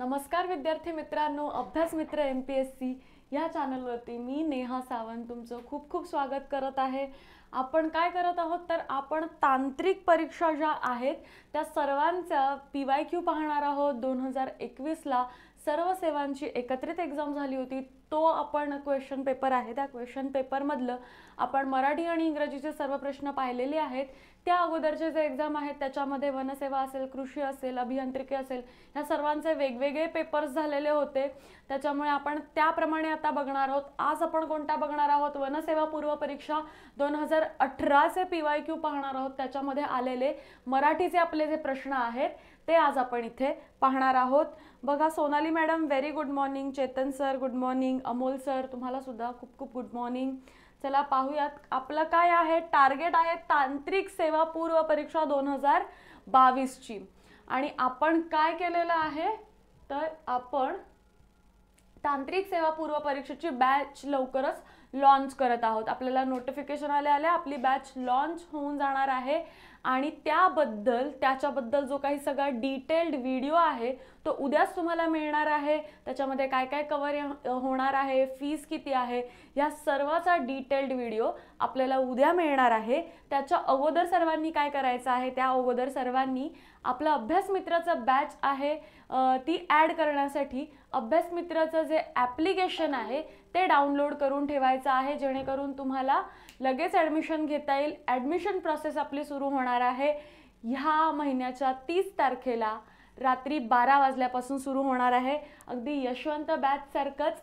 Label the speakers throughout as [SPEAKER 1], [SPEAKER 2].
[SPEAKER 1] नमस्कार विद्यार्थी मित्रांनो अभ्यास मित्र एम पी एस सी या चॅनलवरती मी नेहा सावंत तुमचं खूप खूप स्वागत करत आहे आपण काय करत आहोत तर आपण तांत्रिक परीक्षा ज्या आहेत त्या सर्वांचा पी वाय क्यू पाहणार आहोत दोन हजार एकवीसला सर्व सेवांची एकत्रित एक्झाम झाली होती तो आपण क्वेश्चन पेपर आहे त्या क्वेश्चन पेपरमधलं आपण मराठी आणि इंग्रजीचे सर्व प्रश्न पाहिलेले आहेत त्या अगोदरचे जे एक्झाम आहेत त्याच्यामध्ये वनसेवा असेल कृषी असेल अभियांत्रिकी असेल ह्या सर्वांचे वेगवेगळे पेपर्स झालेले होते त्याच्यामुळे आपण त्याप्रमाणे आता बघणार आहोत आज आपण कोणता बघणार आहोत वनसेवा पूर्व परीक्षा दोन हजार अठराचे पी वाय क्यू पाहणार आहोत त्याच्यामध्ये आलेले मराठीचे आपले जे प्रश्न आहेत ते आज आपण इथे पाहणार आहोत बघा Sonali madam very good morning Chetan sir good morning Amol sir तुम्हाला सुद्धा खूप खूप गुड मॉर्निंग चला पाहूयात आपलं काय आहे टार्गेट आहे तांत्रिक सेवा पूर्व परीक्षा दोन हजार बावीसची आणि आपण काय केलेलं आहे तर आपण तांत्रिक सेवा पूर्व परीक्षेची बॅच लवकरच लॉन्च करत आहोत आपल्याला नोटिफिकेशन आले आले आपली बॅच लॉन्च होऊन जाणार आहे आणि त्याबद्दल त्याच्याबद्दल जो काही सगळा डिटेल्ड व्हिडिओ आहे तो उद्याच तुम्हाला मिळणार आहे त्याच्यामध्ये काय काय कवर होणार आहे फीज किती आहे या सर्वाचा डिटेल्ड व्हिडिओ आपल्याला उद्या मिळणार आहे त्याच्या अगोदर सर्वांनी काय करायचं आहे त्या अगोदर सर्वांनी आपला अभ्यास मित्राचा बॅच आहे ती ॲड करण्यासाठी अभ्यास मित्राचं जे ॲप्लिकेशन आहे ते डाउनलोड करून ठेवायचं आहे जेणेकरून तुम्हाला लगेच ॲडमिशन घेता येईल ॲडमिशन प्रोसेस आपली सुरू होणार आहे ह्या महिन्याच्या तीस तारखेला रात्री बारा वाजल्यापासून सुरू होणार आहे अगदी यशवंत बॅचसारखंच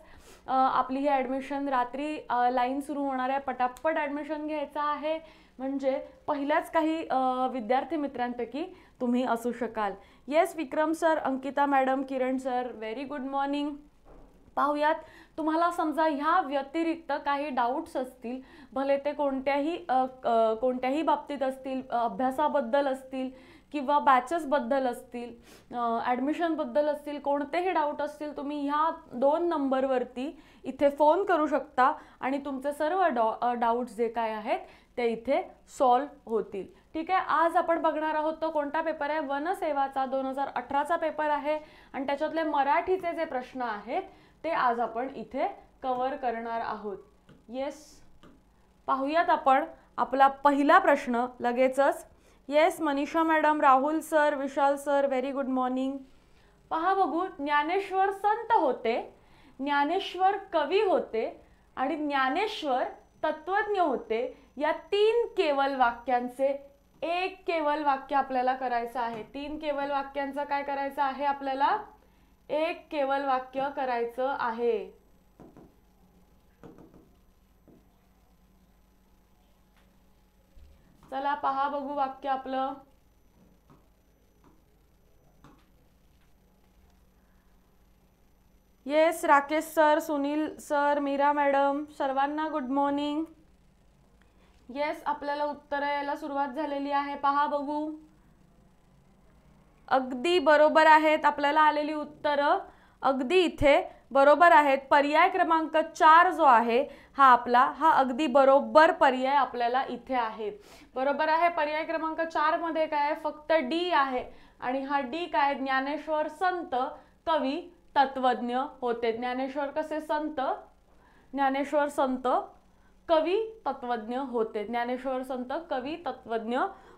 [SPEAKER 1] आपली ही ॲडमिशन रात्री लाईन सुरू होणार आहे पटापट ॲडमिशन घ्यायचं आहे म्हणजे पहिल्याच काही विद्यार्थी मित्रांपैकी तुम्ही असू शकाल yes Vikram sir Ankita madam Kiran sir very good morning पाहूयात तुम्हाला समजा ह्या व्यतिरिक्त काही डाऊट्स असतील भले ते कोणत्याही कोणत्याही बाबतीत असतील अभ्यासाबद्दल असतील किंवा बॅचेसबद्दल असतील ॲडमिशनबद्दल असतील कोणतेही डाऊट असतील तुम्ही ह्या दोन नंबरवरती इथे फोन करू शकता आणि तुमचे सर्व डॉ डाऊट्स जे काय आहेत ते इथे सॉल्व होतील ठीक आहे आज आपण बघणार आहोत तो कोणता पेपर आहे वनसेवाचा दोन हजार अठराचा पेपर आहे आणि त्याच्यातले मराठीचे जे प्रश्न आहेत ते आज आपण इथे कवर करणार आहोत येस पाहूयात आपण आपला पहिला प्रश्न लगेचच yes Manisha madam Rahul sir Vishal sir very good morning पहा बघू ज्ञानेश्वर संत होते ज्ञानेश्वर कवी होते आणि ज्ञानेश्वर तत्वज्ञ होते या तीन केवल वाक्यांचे एक केवल वाक्य आपल्याला करायचं आहे तीन केवल वाक्यांचं काय करायचं आहे आपल्याला एक केवल वाक्य करायचं आहे चला पहा बघू वाक्य आपलं yes Rakesh sir Sunil sir Meera madam सर्वांना गुड मॉर्निंग येस आपल्याला उत्तर यायला सुरुवात झालेली आहे पहा बघू अगदी बरोबर आहेत आपल्याला आलेली उत्तरं अगदी इथे बरोबर आहेत पर्याय क्रमांक चार जो आहे हा आपला हा अगदी बरोबर पर्याय आपल्याला इथे आहे बरोबर आहे पर्याय क्रमांक चारमध्ये काय आहे फक्त डी आहे आणि हा डी काय ज्ञानेश्वर संत कवी तत्वज्ञ होते ज्ञानेश्वर कसे संत ज्ञानेश्वर संत कवी तत्वज्ञ होते ज्ञानेश्वर संत कवी तत्वज्ञ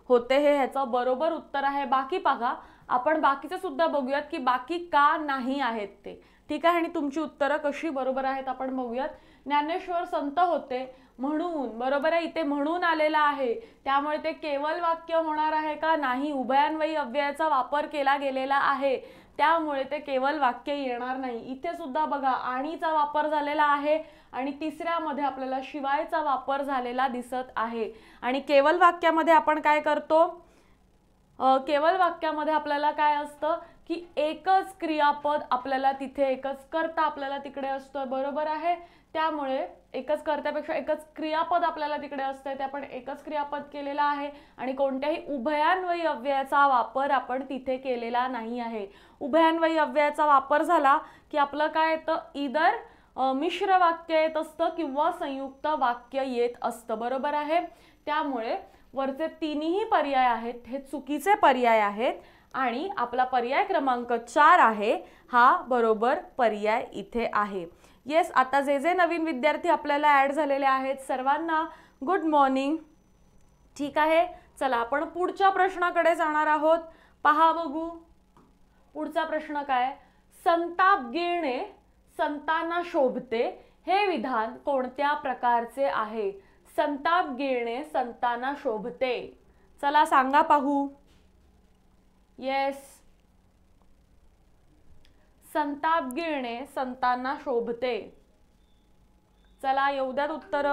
[SPEAKER 1] होते हे ह्याचं बरोबर उत्तर आहे बाकी बघा आपण बाकीचं सुद्धा बघूयात की बाकी का नाही आहेत ते ठीक आहे आणि तुमची उत्तरं कशी बरोबर आहेत आपण बघूयात ज्ञानेश्वर संत होते म्हणून बरोबर आहे इथे म्हणून आलेला आहे त्यामुळे ते केवळ वाक्य होणार आहे का नाही उभयान्वयी अव्ययाचा वापर केला गेलेला आहे त्यामुळे ते केवळ वाक्य येणार नाही इथे सुद्धा बघा आणीचा वापर झालेला आहे आणि तिसऱ्यामध्ये आपल्याला शिवायचा वापर झालेला दिसत आहे आणि केवळ वाक्यामध्ये आपण काय करतो केवळ वाक्यामध्ये आपल्याला काय असतं की एकच क्रियापद आपल्याला तिथे एकच करता आपल्याला तिकडे असतो बरोबर आहे त्यामुळे एकच कर्त्यापेक्षा एकच क्रियापद आपल्याला तिकडे असतंय ते आपण एकच क्रियापद केलेलं आहे आणि कोणत्याही उभयान्वयी अव्ययाचा वापर आपण तिथे केलेला नाही आहे उभयान्वयी अव्ययाचा वापर झाला की आपलं काय येतं इदर मिश्र वाक्य येत असतं किंवा संयुक्त वाक्य येत असतं बरोबर आहे त्यामुळे वरचे तिन्ही पर्याय आहेत हे चुकीचे पर्याय आहेत आणि आपला पर्याय क्रमांक चार आहे हा बरोबर पर्याय इथे आहे येस आता जे जे नवीन विद्यार्थी आपल्याला ॲड झालेले आहेत सर्वांना गुड मॉर्निंग ठीक आहे चला आपण पुढच्या प्रश्नाकडे जाणार आहोत पहा बघू पुढचा प्रश्न काय संताप गिळणे संतांना शोभते हे विधान कोणत्या प्रकारचे आहे संताप गिळणे संतांना शोभते चला सांगा पाहू येस संताप गिळणे संतांना शोभते चला येऊ उत्तर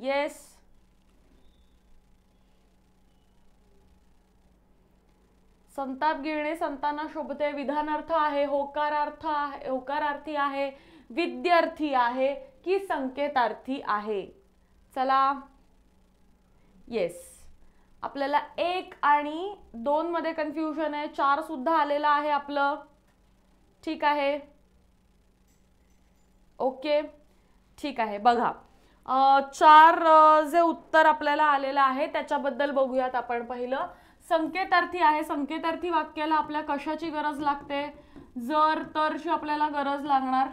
[SPEAKER 1] येस संताप गिळणे संतांना शोभते विधानार्थ आहे होकारार्थ आहे होकारार्थी आहे विद्यार्थी आहे की संकेतार्थी आहे चला येस आपल्याला एक आणि दोनमध्ये कन्फ्युजन आहे चार सुद्धा आलेलं आहे आपलं ठीक आहे ओके ठीक आहे बघा चार जे उत्तर आपल्याला आलेलं आहे त्याच्याबद्दल बघूयात आपण पहिलं संकेतार्थी आहे संकेतार्थी वाक्याला आपल्या कशाची गरज लागते जर तरची आपल्याला गरज लागणार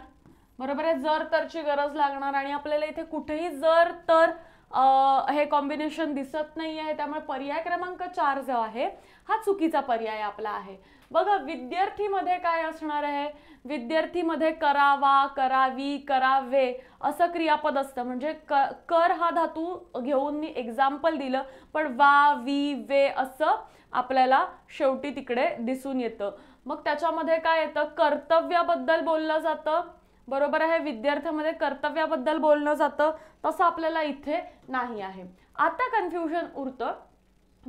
[SPEAKER 1] बरोबर आहे जर तरची गरज लागणार आणि आपल्याला इथे कुठेही जर तर हे कॉम्बिनेशन दिसत नाही आहे त्यामुळे पर्याय क्रमांक चार जो आहे हा चुकीचा पर्याय आपला आहे बघा विद्यार्थीमध्ये काय असणार आहे विद्यार्थीमध्ये करावा करावी करावे असं क्रियापद असतं म्हणजे क कर हा धातू घेऊन मी एक्झाम्पल दिलं पण वा वी वे असं आपल्याला शेवटी तिकडे दिसून येतं मग त्याच्यामध्ये काय येतं कर्तव्याबद्दल बोललं जातं बरोबर आहे विद्यार्थ्यामध्ये कर्तव्याबद्दल बोललं जातं तसं आपल्याला इथे नाही आहे आता कन्फ्युजन उरतं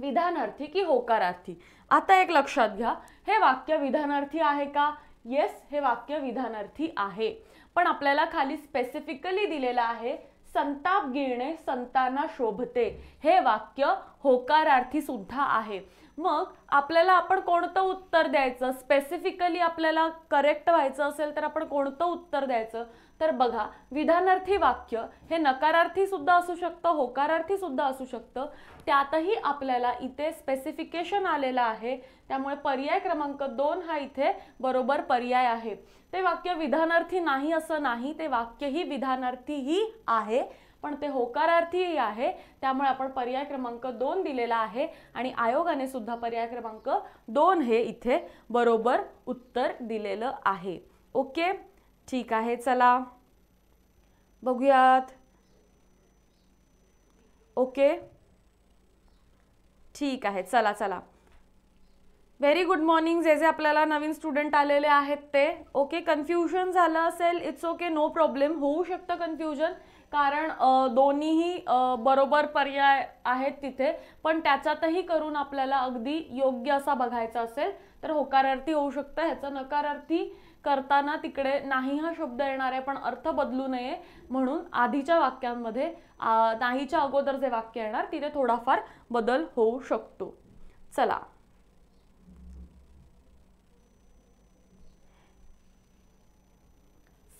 [SPEAKER 1] विधानार्थी की होकारार्थी आता एक लक्षात घ्या हे वाक्य विधानार्थी आहे का येस हे वाक्य विधानार्थी आहे पण आपल्याला खाली स्पेसिफिकली दिलेलं आहे संताप गिरणे संताना शोभते हे वाक्य होकारार्थी सुद्धा आहे मग आपल्याला आपण कोणतं उत्तर द्यायचं स्पेसिफिकली आपल्याला करेक्ट व्हायचं असेल तर आपण कोणतं उत्तर द्यायचं तर बघा विधानार्थी वाक्य हे नकारार्थी सुद्धा असू शकतं होकारार्थी सुद्धा असू शकतं त्यातही आपल्याला इथे स्पेसिफिकेशन आलेलं आहे त्यामुळे पर्याय क्रमांक दोन हा इथे बरोबर पर्याय आहे ते वाक्य विधानार्थी नाही असं नाही ते वाक्यही विधानार्थीही आहे पण ते होकारार्थीही आहे त्यामुळे आपण पर्याय क्रमांक दोन दिलेला आहे आणि आयोगाने सुद्धा पर्याय क्रमांक दोन हे इथे बरोबर उत्तर दिलेलं आहे ओके ठीक आहे चला बघूयात ओके ठीक आहे चला चला व्हेरी गुड मॉर्निंग जे जे आपल्याला नवीन स्टुडंट आलेले आहेत ते ओके कन्फ्युजन झालं असेल इट्स ओके नो प्रॉब्लेम होऊ शकतं कन्फ्युजन कारण दोन्हीही बरोबर पर्याय आहेत तिथे पण त्याच्यातही करून आपल्याला अगदी योग्य असा बघायचा असेल तर होकारार्थी होऊ शकतं ह्याचा नकारार्थी करताना तिकडे नाही हा शब्द येणार आहे पण अर्थ बदलू नये म्हणून आधीच्या वाक्यांमध्ये नाहीच्या अगोदर जे वाक्य येणार तिथे थोडाफार बदल होऊ शकतो चला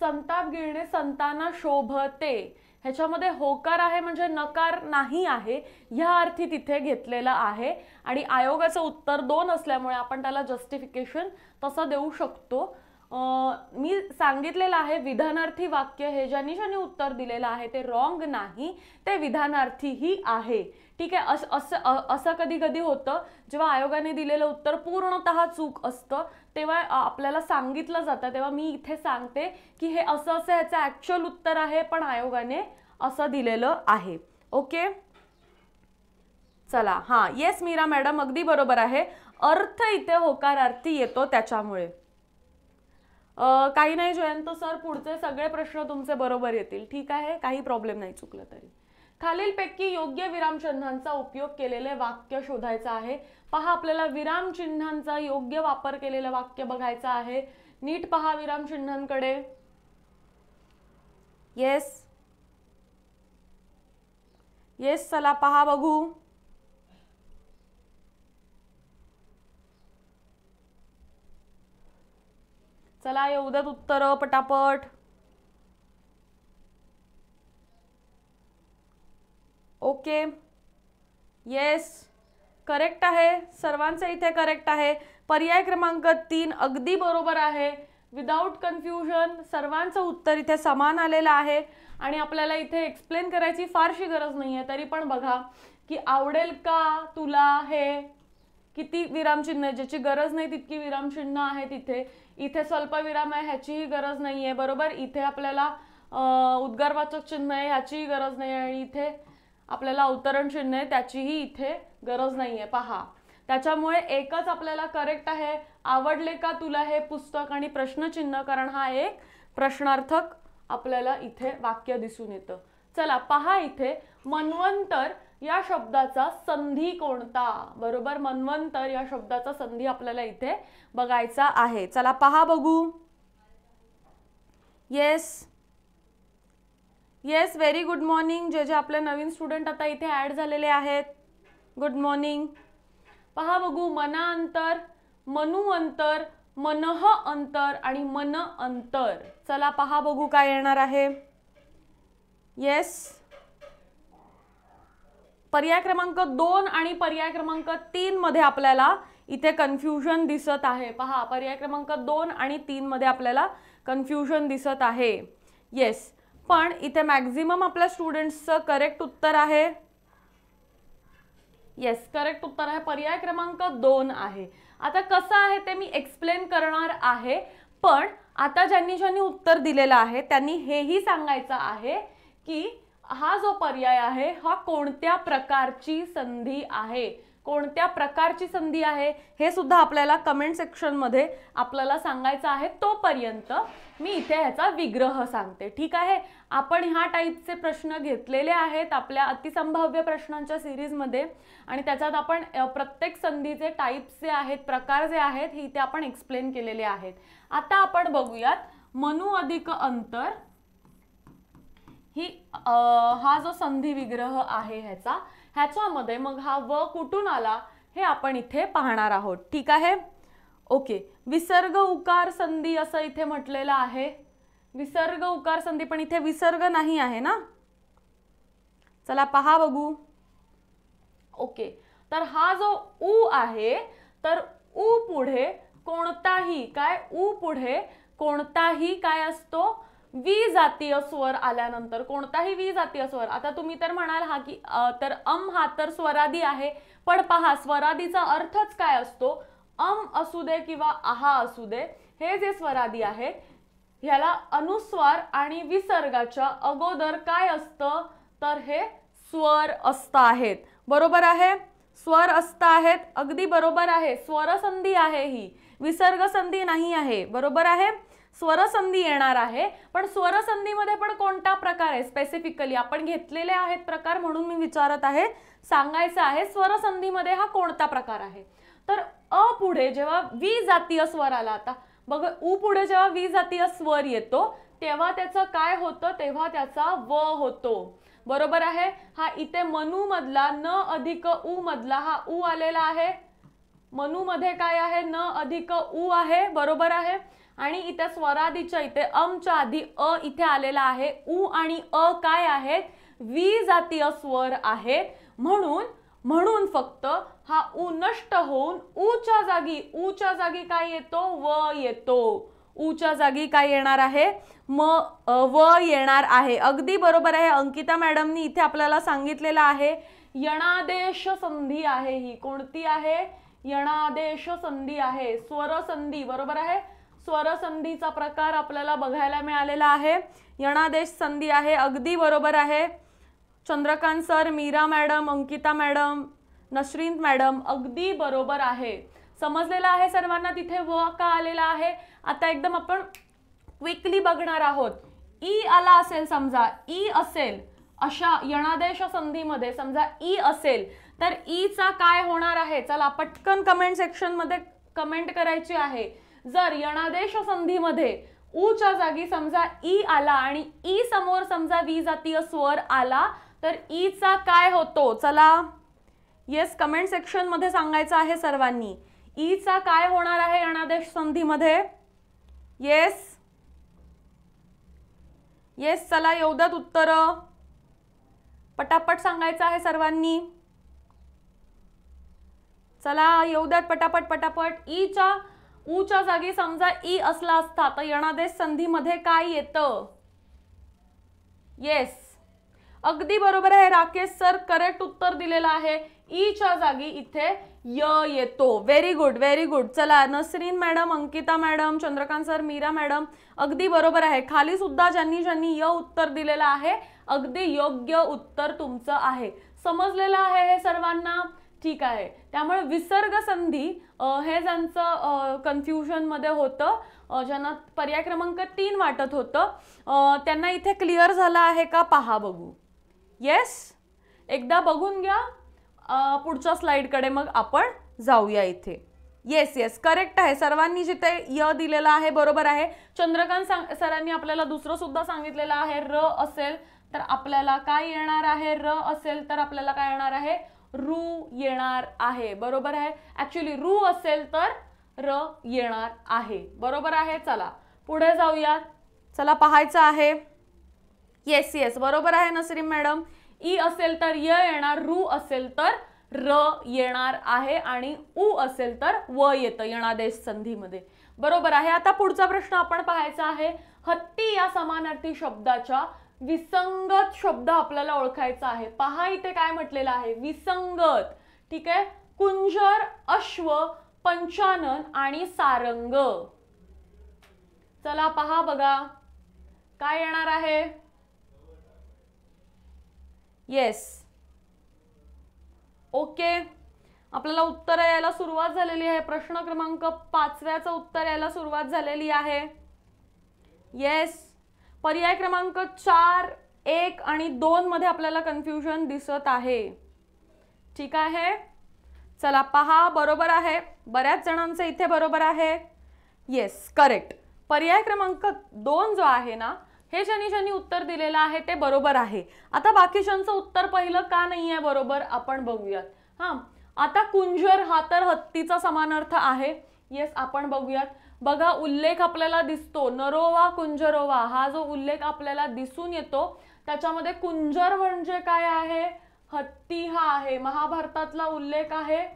[SPEAKER 1] संताप गिळणे संताना शोभते ह्याच्यामध्ये होकार आहे म्हणजे नकार नाही आहे ह्या अर्थी तिथे घेतलेला आहे आणि आयोगाचं उत्तर दोन असल्यामुळे आपण त्याला जस्टिफिकेशन तसं देऊ शकतो मी सांगितलेलं आहे विधानार्थी वाक्य हे ज्यांनी ज्यांनी उत्तर दिलेलं आहे ते रॉंग नाही ते विधानार्थीही आहे ठीक आहे असं असं असं कधी कधी होतं जेव्हा आयोगाने दिलेलं उत्तर पूर्णतः चूक असतं तेव्हा आपल्याला सांगितलं जातं तेव्हा मी इथे सांगते की हे असं असं ह्याचं ॲक्च्युअल उत्तर आहे पण आयोगाने असं दिलेलं आहे ओके चला हां येस मीरा मॅडम अगदी बरोबर आहे अर्थ इथे होकारार्थी येतो त्याच्यामुळे काही नाही जयंत सर पुढचे सगळे प्रश्न तुमचे बरोबर येतील ठीक आहे काही प्रॉब्लेम नाही चुकलं तरी खालीलपैकी योग्य विरामचिन्हांचा उपयोग केलेले वाक्य शोधायचं आहे पहा आपल्याला विरामचिन्हांचा योग्य वापर केलेलं वाक्य बघायचं आहे नीट पहा विरामचिन्हांकडे येस येस चला पहा बघू चला एवढ्यात उत्तर पटापट ओके येस करेक्ट आहे सर्वांचं इथे करेक्ट आहे पर्याय क्रमांक तीन अगदी बरोबर आहे विदाउट कन्फ्युजन सर्वांचं उत्तर इथे समान आलेलं आहे आणि आपल्याला इथे एक्सप्लेन करायची फारशी गरज नाही आहे तरी पण बघा की आवडेल का तुला हे किती विरामचिन्ह ज्याची गरज नाही तितकी विरामचिन्ह आहेत इथे इथे विराम आहे ह्याचीही गरज नाही आहे बरोबर इथे आपल्याला उद्गारवाचक चिन्ह आहे ह्याचीही गरज नाही आहे इथे आपल्याला अवतरण चिन्ह आहे त्याचीही इथे गरज नाही आहे पहा त्याच्यामुळे एकच आपल्याला करेक्ट आहे आवडले का तुला हे पुस्तक आणि प्रश्नचिन्ह कारण हा एक प्रश्नार्थक आपल्याला इथे वाक्य दिसून येतं चला पहा इथे मन्वंतर या शब्दाचा संधी कोणता बरोबर मनवंतर या शब्दाचा संधी आपल्याला इथे बघायचा आहे चला पहा बघू yes yes very good morning जे जे आपले नवीन स्टुडंट आता इथे ॲड झालेले आहेत गुड मॉर्निंग पहा बघू मना अंतर मनु अंतर मनह अंतर आणि मन अंतर चला पहा बघू काय येणार आहे येस पर्याय क्रमांक दोन आणि पर्याय क्रमांक तीन मध्ये आपल्याला इथे कन्फ्युजन दिसत आहे पहा पर्याय क्रमांक दोन आणि तीन मध्ये आपल्याला कन्फ्युजन दिसत आहे येस पण इथे मॅक्झिमम आपल्या स्टुडंट्सचं करेक्ट उत्तर आहे येस करेक्ट उत्तर आहे पर्याय क्रमांक दोन आहे आता कसं आहे ते मी एक्सप्लेन करणार आहे पण आता ज्यांनी ज्यांनी उत्तर दिलेलं आहे त्यांनी हेही सांगायचं आहे की हा जो पर्याय आहे हा कोणत्या प्रकारची संधी आहे कोणत्या प्रकारची संधी आहे हे सुद्धा आपल्याला कमेंट सेक्शनमध्ये आपल्याला सांगायचं आहे तोपर्यंत मी इथे ह्याचा विग्रह सांगते ठीक आहे आपण ह्या टाईपचे प्रश्न घेतलेले आहेत आपल्या अतिसंभाव्य प्रश्नांच्या सिरीजमध्ये आणि त्याच्यात आपण प्रत्येक संधीचे टाईप्स जे आहेत प्रकार जे आहेत हे इथे आपण एक्सप्लेन केलेले आहेत आता आपण बघूयात मनु अधिक अंतर ही हा जो संधी विग्रह आहे ह्याचा ह्याच्यामध्ये मग हा व कुठून आला हे आपण इथे पाहणार आहोत ठीक आहे ओके विसर्ग उकार संधी असं इथे म्हटलेलं आहे विसर्ग उकार संधी पण इथे विसर्ग नाही आहे ना चला पहा बघू ओके तर हा जो ऊ आहे तर ऊ पुढे कोणताही काय ऊ पुढे कोणताही काय असतो जातीय स्वर आल्यानंतर कोणताही जातीय स्वर आता तुम्ही तर म्हणाल हा की तर अम हा तर स्वरादी आहे पण पहा स्वरादीचा अर्थच काय असतो अम असू दे किंवा आहा असू दे हे जे स्वरादी आहे ह्याला अनुस्वार आणि विसर्गाच्या अगोदर काय असतं तर हे स्वर असत आहेत बरोबर आहे स्वर असत आहेत अगदी बरोबर आहे स्वरसंधी आहे ही विसर्गसंधी नाही आहे बरोबर आहे स्वरसंधी येणार आहे पण स्वरसंधीमध्ये पण कोणता प्रकार आहे स्पेसिफिकली आपण घेतलेले आहेत प्रकार म्हणून मी विचारत आहे सांगायचं आहे स्वरसंधीमध्ये हा कोणता प्रकार आहे तर अ पुढे जेव्हा वी जातीय स्वर आला आता बघ उ पुढे जेव्हा वी जातीय स्वर येतो तेव्हा त्याचं काय होतं तेव्हा त्याचा व होतो बरोबर आहे हा इथे मनू मधला न अधिक उ मधला हा उ आलेला आहे मनू मध्ये काय आहे न अधिक उ आहे बरोबर आहे आणि इथे स्वराधीच्या इथे अमच्या आधी अ इथे आलेला आहे उ आणि अ काय आहेत जातीय स्वर आहेत म्हणून म्हणून फक्त हा उ नष्ट होऊन ऊच्या जागी ऊच्या जागी काय येतो व येतो ऊच्या जागी काय येणार आहे म व येणार आहे अगदी बरोबर आहे अंकिता मॅडमनी इथे आपल्याला सांगितलेलं आहे यणादेश संधी आहे ही कोणती आहे यणादेश संधी आहे स्वर संधी बरोबर आहे स्वरसंधीचा प्रकार आपल्याला बघायला मिळालेला आहे यणादेश संधी आहे अगदी बरोबर आहे Chandrakant sir Meera madam Ankita madam Nasreen madam अगदी बरोबर आहे समजलेलं आहे सर्वांना तिथे व का आलेला आहे आता एकदम आपण क्विकली बघणार आहोत ई आला असेल समजा ई असेल अशा यणादेश संधीमध्ये समजा ई असेल तर ईचा काय होणार आहे चला पटकन कमेंट सेक्शनमध्ये कमेंट करायची आहे जर यणादेश संधीमध्ये ऊच्या जागी समजा ई आला आणि ई समोर समजा वी जातीय स्वर आला तर ईचा काय होतो चला येस कमेंट सेक्शनमध्ये सांगायचं आहे सर्वांनी ईचा काय होणार आहे यणादेश संधीमध्ये येस येस चला येऊद्यात उत्तर पटापट सांगायचं आहे सर्वांनी चला येऊ द्यात पटापट पटापट ईच्या ऊच्या जागी समजा ई असला असता तर येणादेश संधीमध्ये काय येतं येस अगदी बरोबर आहे राकेश सर करेक्ट उत्तर दिलेलं आहे ईच्या जागी इथे य येतो व्हेरी गुड व्हेरी गुड चला Nasreen madam Ankita madam Chandrakant sir Meera madam अगदी बरोबर आहे खाली सुद्धा ज्यांनी ज्यांनी य उत्तर दिलेलं आहे अगदी योग्य उत्तर तुमचं आहे समजलेलं आहे हे सर्वांना ठीक आहे त्यामुळे विसर्ग संधी हे ज्यांचं कन्फ्युजनमध्ये होतं ज्यांना पर्याय क्रमांक तीन वाटत होतं त्यांना इथे क्लिअर झालं आहे का पहा बघू येस एकदा बघून घ्या पुढच्या स्लाईडकडे मग आपण जाऊया इथे येस येस करेक्ट आहे सर्वांनी जिथे य दिलेलं आहे बरोबर आहे चंद्रकांत सांग सरांनी आपल्याला दुसरं सुद्धा सांगितलेलं आहे र असेल तर आपल्याला काय येणार आहे र असेल तर आपल्याला काय येणार आहे रू येणार आहे बरोबर आहे ऍक्च्युली रू असेल तर र येणार आहे बरोबर आहे चला पुढे जाऊयात चला पाहायचं आहे येस येस बरोबर आहे नसरी मॅडम ई असेल तर य येणार रू असेल तर र येणार आहे आणि ऊ असेल तर व येतं येणादेश संधीमध्ये बरोबर आहे आता पुढचा प्रश्न आपण पाहायचा आहे हत्ती या समानार्थी शब्दाच्या विसंगत शब्द आपल्याला ओळखायचा आहे पहा इथे काय म्हटलेलं आहे विसंगत ठीक आहे कुंजर अश्व पंचानन आणि सारंग चला पहा बघा काय येणार आहे येस ओके आपल्याला उत्तर यायला सुरुवात झालेली आहे प्रश्न क्रमांक पाचव्याचं उत्तर यायला सुरुवात झालेली आहे येस पर्याय क्रमांक चार एक आणि दोनमध्ये आपल्याला कन्फ्युजन दिसत आहे ठीक आहे चला पहा बरोबर आहे बऱ्याच जणांचं इथे बरोबर आहे येस करेक्ट पर्याय क्रमांक दोन जो आहे ना हे शनी शनी उत्तर दिलेलं आहे ते बरोबर आहे आता बाकीच्यांचं उत्तर पहिलं का नाही आहे बरोबर आपण बघूयात हां आता कुंजर हा तर हत्तीचा समानार्थ आहे येस आपण बघूयात बघा उल्लेख आपल्याला दिसतो नरोवा कुंजरोवा हा जो उल्लेख आपल्याला दिसून येतो त्याच्यामध्ये कुंजर म्हणजे काय आहे हत्ती हा आहे महाभारतातला उल्लेख आहे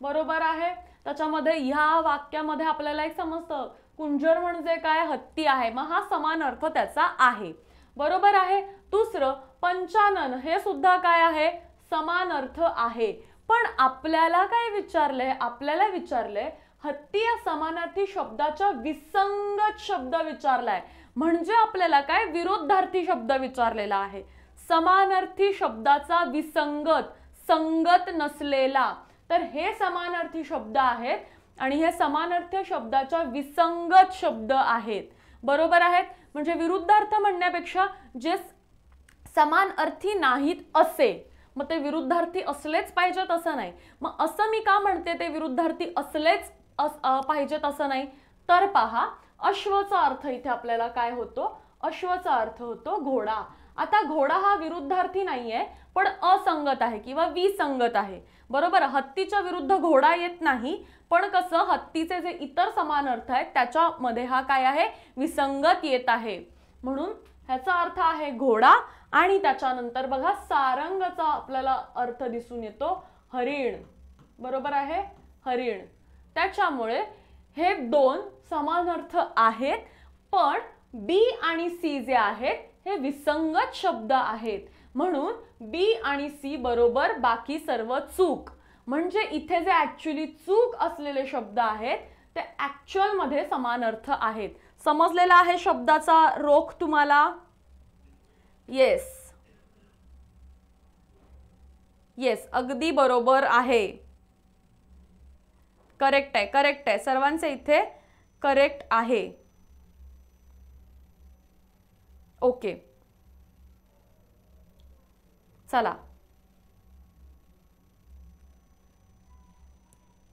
[SPEAKER 1] बरोबर आहे त्याच्यामध्ये ह्या वाक्यामध्ये आपल्याला एक समजतं कुंजर म्हणजे काय हत्ती आहे मग हा समान अर्थ त्याचा आहे बरोबर आहे दुसरं पंचानन हे सुद्धा काय आहे समान अर्थ आहे पण आपल्याला काय विचारलंय आपल्याला विचारलंय हत्ती या समानार्थी शब्दाच्या विसंगत शब्द विचारलाय म्हणजे आपल्याला काय विरोधार्थी शब्द विचारलेला आहे समानार्थी शब्दाचा विसंगत संगत नसलेला तर हे समानार्थी शब्द आहेत आणि हे समानार्थ शब्दाच्या विसंगत शब्द आहेत बरोबर आहेत म्हणजे विरुद्धार्थ म्हणण्यापेक्षा जे समान अर्थी नाहीत असे मग ते विरुद्धार्थी असलेच पाहिजेत असं नाही मग असं मी का म्हणते ते विरुद्धार्थी असलेच अस पाहिजेत असं नाही तर पहा अश्वचा अर्थ इथे आपल्याला काय होतो अश्वचा अर्थ होतो घोडा आता घोडा हा विरुद्धार्थी नाही आहे पण असंगत आहे किंवा विसंगत आहे बरोबर हत्तीच्या विरुद्ध घोडा येत नाही पण कसं हत्तीचे जे इतर समान अर्थ आहेत त्याच्यामध्ये हा काय आहे विसंगत येत आहे म्हणून ह्याचा अर्थ आहे घोडा आणि त्याच्यानंतर बघा सारंगचा आपल्याला अर्थ दिसून येतो हरिण बरोबर आहे हरिण त्याच्यामुळे हे दोन समानार्थ आहेत पण बी आणि सी जे आहेत हे विसंगत शब्द आहेत म्हणून बी आणि सी बरोबर बाकी सर्व चूक म्हणजे इथे जे ॲक्च्युली चूक असलेले शब्द आहेत ते समान अर्थ आहेत समजलेला आहे शब्दाचा रोख तुम्हाला येस येस अगदी बरोबर आहे करेक्ट आहे करेक्ट आहे सर्वांचे इथे करेक्ट आहे ओके चला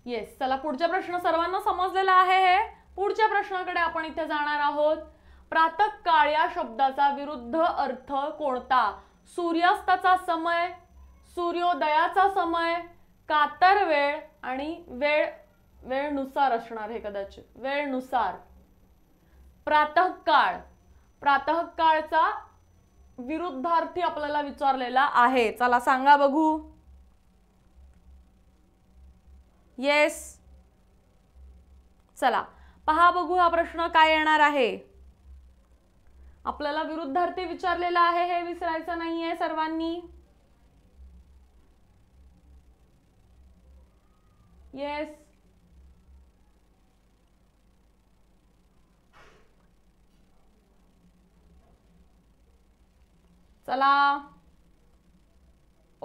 [SPEAKER 1] येस चला पुढचा प्रश्न सर्वांना समजलेला आहे हे पुढच्या प्रश्नाकडे आपण इथे जाणार आहोत प्रातकाळ या शब्दाचा विरुद्ध अर्थ कोणता सूर्यास्ताचा समय सूर्योदयाचा समय कातर वेळ आणि वेळ वेळनुसार असणार आहे कदाचित वेळनुसार प्रातःकाळ प्रातःकाळचा विरुद्धार्थी आपल्याला विचारलेला आहे चला सांगा बघू येस चला पहा बघू हा प्रश्न काय येणार आहे आपल्याला विरुद्धार्थी विचारलेला आहे हे विसरायचं नाहीये सर्वांनी येस चला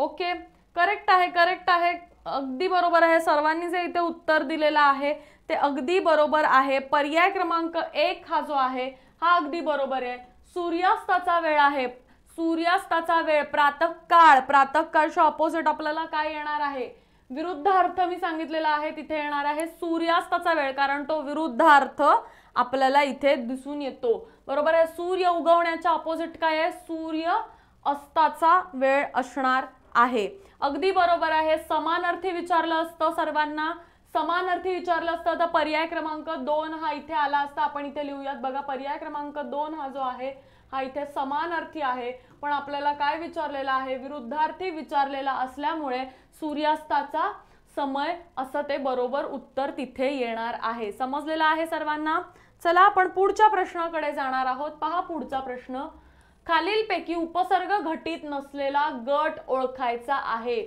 [SPEAKER 1] ओके करेक्ट आहे करेक्ट आहे अगदी बरोबर आहे सर्वांनी जे इथे उत्तर दिलेलं आहे ते अगदी बरोबर आहे पर्याय क्रमांक एक हा जो आहे हा अगदी बरोबर आहे सूर्यास्ताचा वेळ आहे सूर्यास्ताचा वेळ प्रातःकाळ प्रातःकाळच्या ऑपोजिट आपल्याला काय येणार आहे विरुद्ध अर्थ मी सांगितलेला आहे तिथे येणार आहे सूर्यास्ताचा वेळ कारण तो विरुद्ध अर्थ आपल्याला इथे दिसून येतो बरोबर आहे सूर्य उगवण्याच्या ऑपोजिट काय आहे सूर्य अस्ताचा वेळ असणार आहे अगदी बरोबर आहे समानार्थी विचारलं असतं सर्वांना समानार्थी विचारलं असतं तर पर्याय क्रमांक दोन हा इथे आला असता आपण इथे लिहूयात बघा पर्याय क्रमांक दोन हा जो आहे हा इथे समानार्थी आहे पण आपल्याला काय विचारलेला आहे विरुद्धार्थी विचारलेला असल्यामुळे सूर्यास्ताचा समय असं ते बरोबर उत्तर तिथे येणार आहे समजलेलं आहे सर्वांना चला आपण पुढच्या प्रश्नाकडे जाणार आहोत पहा पुढचा प्रश्न खालीलपैकी उपसर्ग घटित नसलेला गट ओळखायचा आहे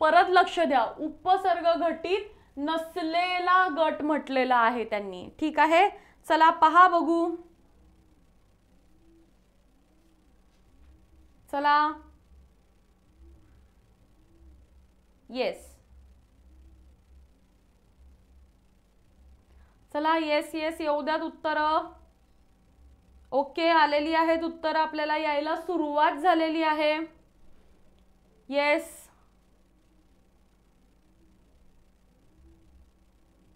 [SPEAKER 1] परत लक्ष द्या उपसर्ग घटित नसलेला गट म्हटलेला आहे त्यांनी ठीक आहे चला पहा बघू चला येस चला येस येस येऊ द्यात ओके आलेली आहेत उत्तर आपल्याला यायला सुरुवात झालेली आहे येस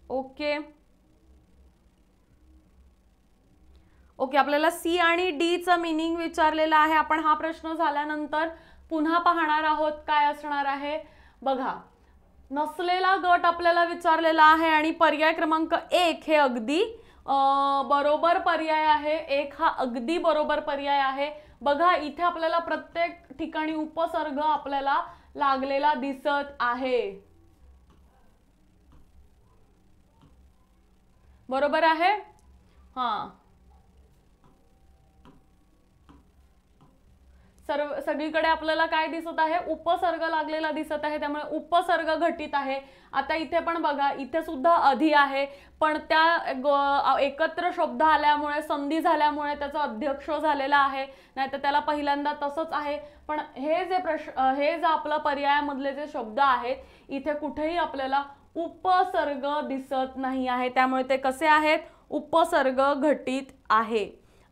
[SPEAKER 1] ओके ओके आपल्याला सी आणि डी डीचं मिनिंग विचारलेलं आहे आपण हा प्रश्न झाल्यानंतर पुन्हा पाहणार आहोत काय असणार आहे बघा नसलेला गट आपल्याला विचारलेला आहे आणि पर्याय क्रमांक एक हे अगदी बरोबर पर्याय आहे एक हा अगदी बरोबर पर्याय आहे बघा इथे आपल्याला प्रत्येक ठिकाणी उपसर्ग आपल्याला लागलेला दिसत आहे बरोबर आहे हां सर्व सगळीकडे आपल्याला काय दिसत आहे उपसर्ग लागलेला दिसत आहे त्यामुळे उपसर्ग घटित आहे आता इथे पण बघा इथे सुद्धा अधि आहे पण त्या एकत्र शब्द आल्यामुळे संधी झाल्यामुळे त्याचा अध्यक्ष झालेला आहे नाही तर त्याला पहिल्यांदा तसंच आहे पण हे जे प्रश हे जे आपलं पर्यायामधले जे शब्द आहेत इथे कुठेही आपल्याला उपसर्ग दिसत नाही आहे त्यामुळे ते कसे आहेत उपसर्ग घटित आहे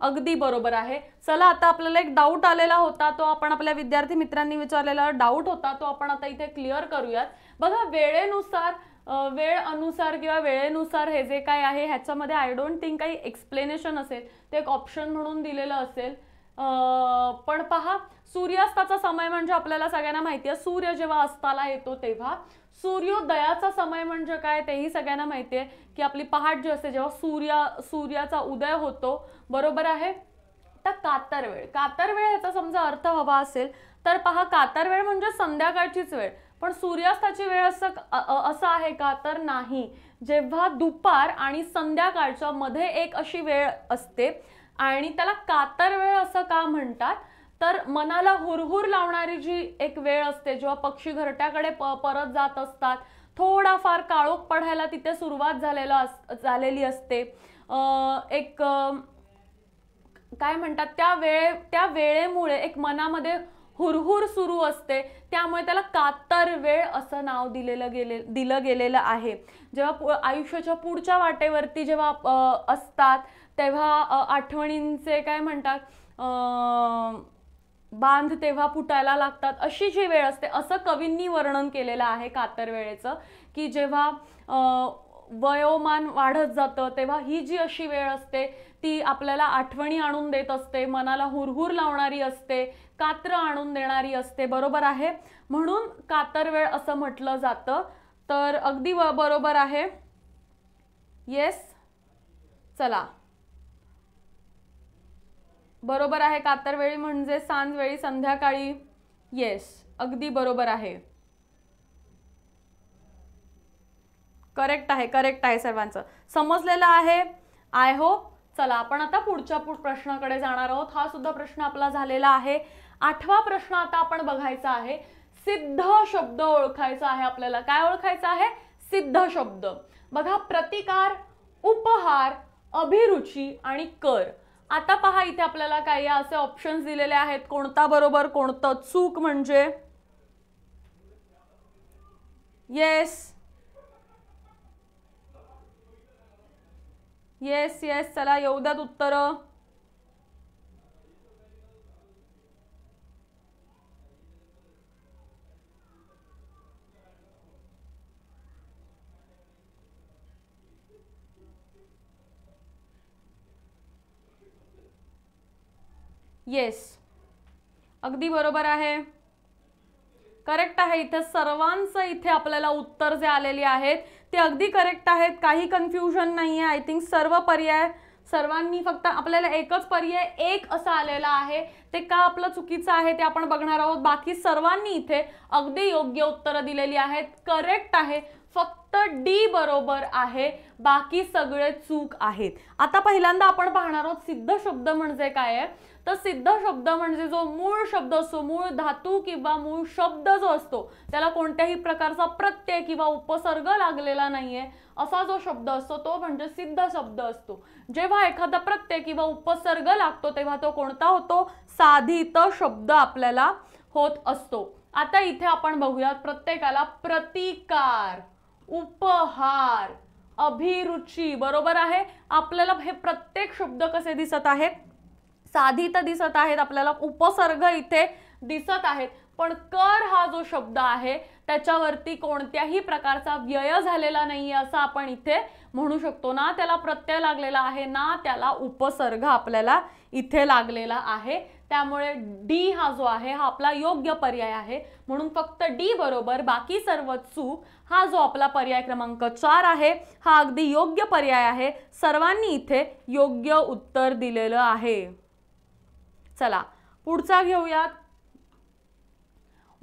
[SPEAKER 1] अगदी बरोबर आहे चला आता आपल्याला एक डाऊट आलेला होता तो आपण आपल्या विद्यार्थी मित्रांनी विचारलेला डाऊट होता तो आपण आता इथे क्लिअर करूयात बघा वेळेनुसार वेळ अनुसार किंवा वेळेनुसार हे जे काय आहे ह्याच्यामध्ये आय डोंट थिंक काही एक्सप्लेनेशन असेल ते एक ऑप्शन म्हणून दिलेलं असेल पण पहा सूर्यास्ताचा समय म्हणजे आपल्याला सगळ्यांना माहिती आहे सूर्य जेव्हा अस्ताला येतो तेव्हा सूर्योदयाचा समय म्हणजे काय तेही सगळ्यांना माहिती आहे की आपली पहाट जी असते जेव्हा सूर्या सूर्याचा उदय होतो बरोबर आहे तर कातर वेळ कातर वेळ याचा समजा अर्थ हवा असेल तर पहा कातर वेळ म्हणजे संध्याकाळचीच वेळ पण सूर्यास्ताची वेळ असं असं आहे का तर नाही जेव्हा दुपार आणि संध्याकाळच्या मध्ये एक अशी वेळ असते आणि त्याला कातर वेळ असं का म्हणतात तर मनाला हुरहुर लावणारी जी एक वेळ असते जेव्हा पक्षी घरट्याकडे प परत जात असतात थोडाफार काळोख पडायला तिथे सुरुवात झालेला अस झालेली असते एक काय म्हणतात त्या वेळे त्या वेळेमुळे एक मनामध्ये हुरहुर सुरू असते त्यामुळे त्याला कातर वेळ असं नाव दिलेलं गेले दिलं गेलेलं आहे जेव्हा पु आयुष्याच्या पुढच्या वाटेवरती जेव्हा असतात तेव्हा आठवणींचे काय म्हणतात बांध तेव्हा फुटायला लागतात अशी जी वेळ असते असं कवींनी वर्णन केलेलं आहे कातर वेळेचं की जेव्हा वयोमान वाढत जातं तेव्हा ही जी अशी वेळ असते ती आपल्याला आठवणी आणून देत असते मनाला हुरहुर लावणारी असते कात्र आणून देणारी असते बरोबर आहे म्हणून कातर वेळ असं म्हटलं जातं तर अगदी बरोबर आहे येस चला बरोबर आहे कातरवेळी म्हणजे सांजवेळी संध्याकाळी येस अगदी बरोबर आहे करेक्ट आहे करेक्ट आहे सर्वांचं समजलेलं आहे आय होप चला आपण आता पुढच्या पुढ प्रश्नाकडे जाणार आहोत हा सुद्धा प्रश्न आपला झालेला आहे आठवा प्रश्न आता आपण बघायचा आहे सिद्ध शब्द ओळखायचा आहे आपल्याला काय ओळखायचं आहे सिद्ध शब्द बघा प्रतिकार उपहार अभिरुची आणि कर आता पहा इथे आपल्याला काही असे ऑप्शन्स दिलेले आहेत कोणता बरोबर कोणतं चूक म्हणजे येस येस येस चला येऊ द्यात उत्तरं येस अगदी बरोबर आहे करेक्ट आहे इथे सर्वांचं इथे आपल्याला उत्तर जे आलेली आहेत ते अगदी करेक्ट आहेत काही कन्फ्युजन नाही आहे आय थिंक सर्व पर्याय सर्वांनी फक्त आपल्याला एकच पर्याय एक असा आलेला आहे ते का आपलं चुकीचं आहे ते आपण बघणार आहोत बाकी सर्वांनी इथे अगदी योग्य उत्तरं दिलेली आहेत करेक्ट आहे फक्त डी बरोबर आहे बाकी सगळे चूक आहेत आता पहिल्यांदा आपण पाहणार आहोत सिद्ध शब्द म्हणजे काय आहे तर सिद्ध शब्द म्हणजे जो मूळ शब्द असतो मूळ धातू किंवा मूळ शब्द जो असतो त्याला कोणत्याही प्रकारचा प्रत्यय किंवा उपसर्ग लागलेला नाहीये असा जो शब्द असतो तो म्हणजे सिद्ध शब्द असतो जेव्हा एखादा प्रत्यय किंवा उपसर्ग लागतो तेव्हा तो कोणता होतो साधित शब्द आपल्याला होत असतो आता इथे आपण बघूयात प्रत्येकाला प्रतिकार उपहार अभिरुची बरोबर आहे आपल्याला हे प्रत्येक शब्द कसे दिसत आहेत साधी तर दिसत आहेत आपल्याला उपसर्ग इथे दिसत आहेत पण कर हा जो शब्द आहे त्याच्यावरती कोणत्याही प्रकारचा व्यय झालेला नाही असं आपण इथे म्हणू शकतो ना त्याला प्रत्यय लागलेला आहे ना त्याला उपसर्ग आपल्याला इथे लागलेला आहे त्यामुळे डी हा जो आहे हा आपला योग्य पर्याय आहे म्हणून फक्त डी बरोबर बाकी सर्व चूक हा जो आपला पर्याय क्रमांक चार आहे हा अगदी योग्य पर्याय आहे सर्वांनी इथे योग्य उत्तर दिलेलं आहे चला पुढचा घेऊयात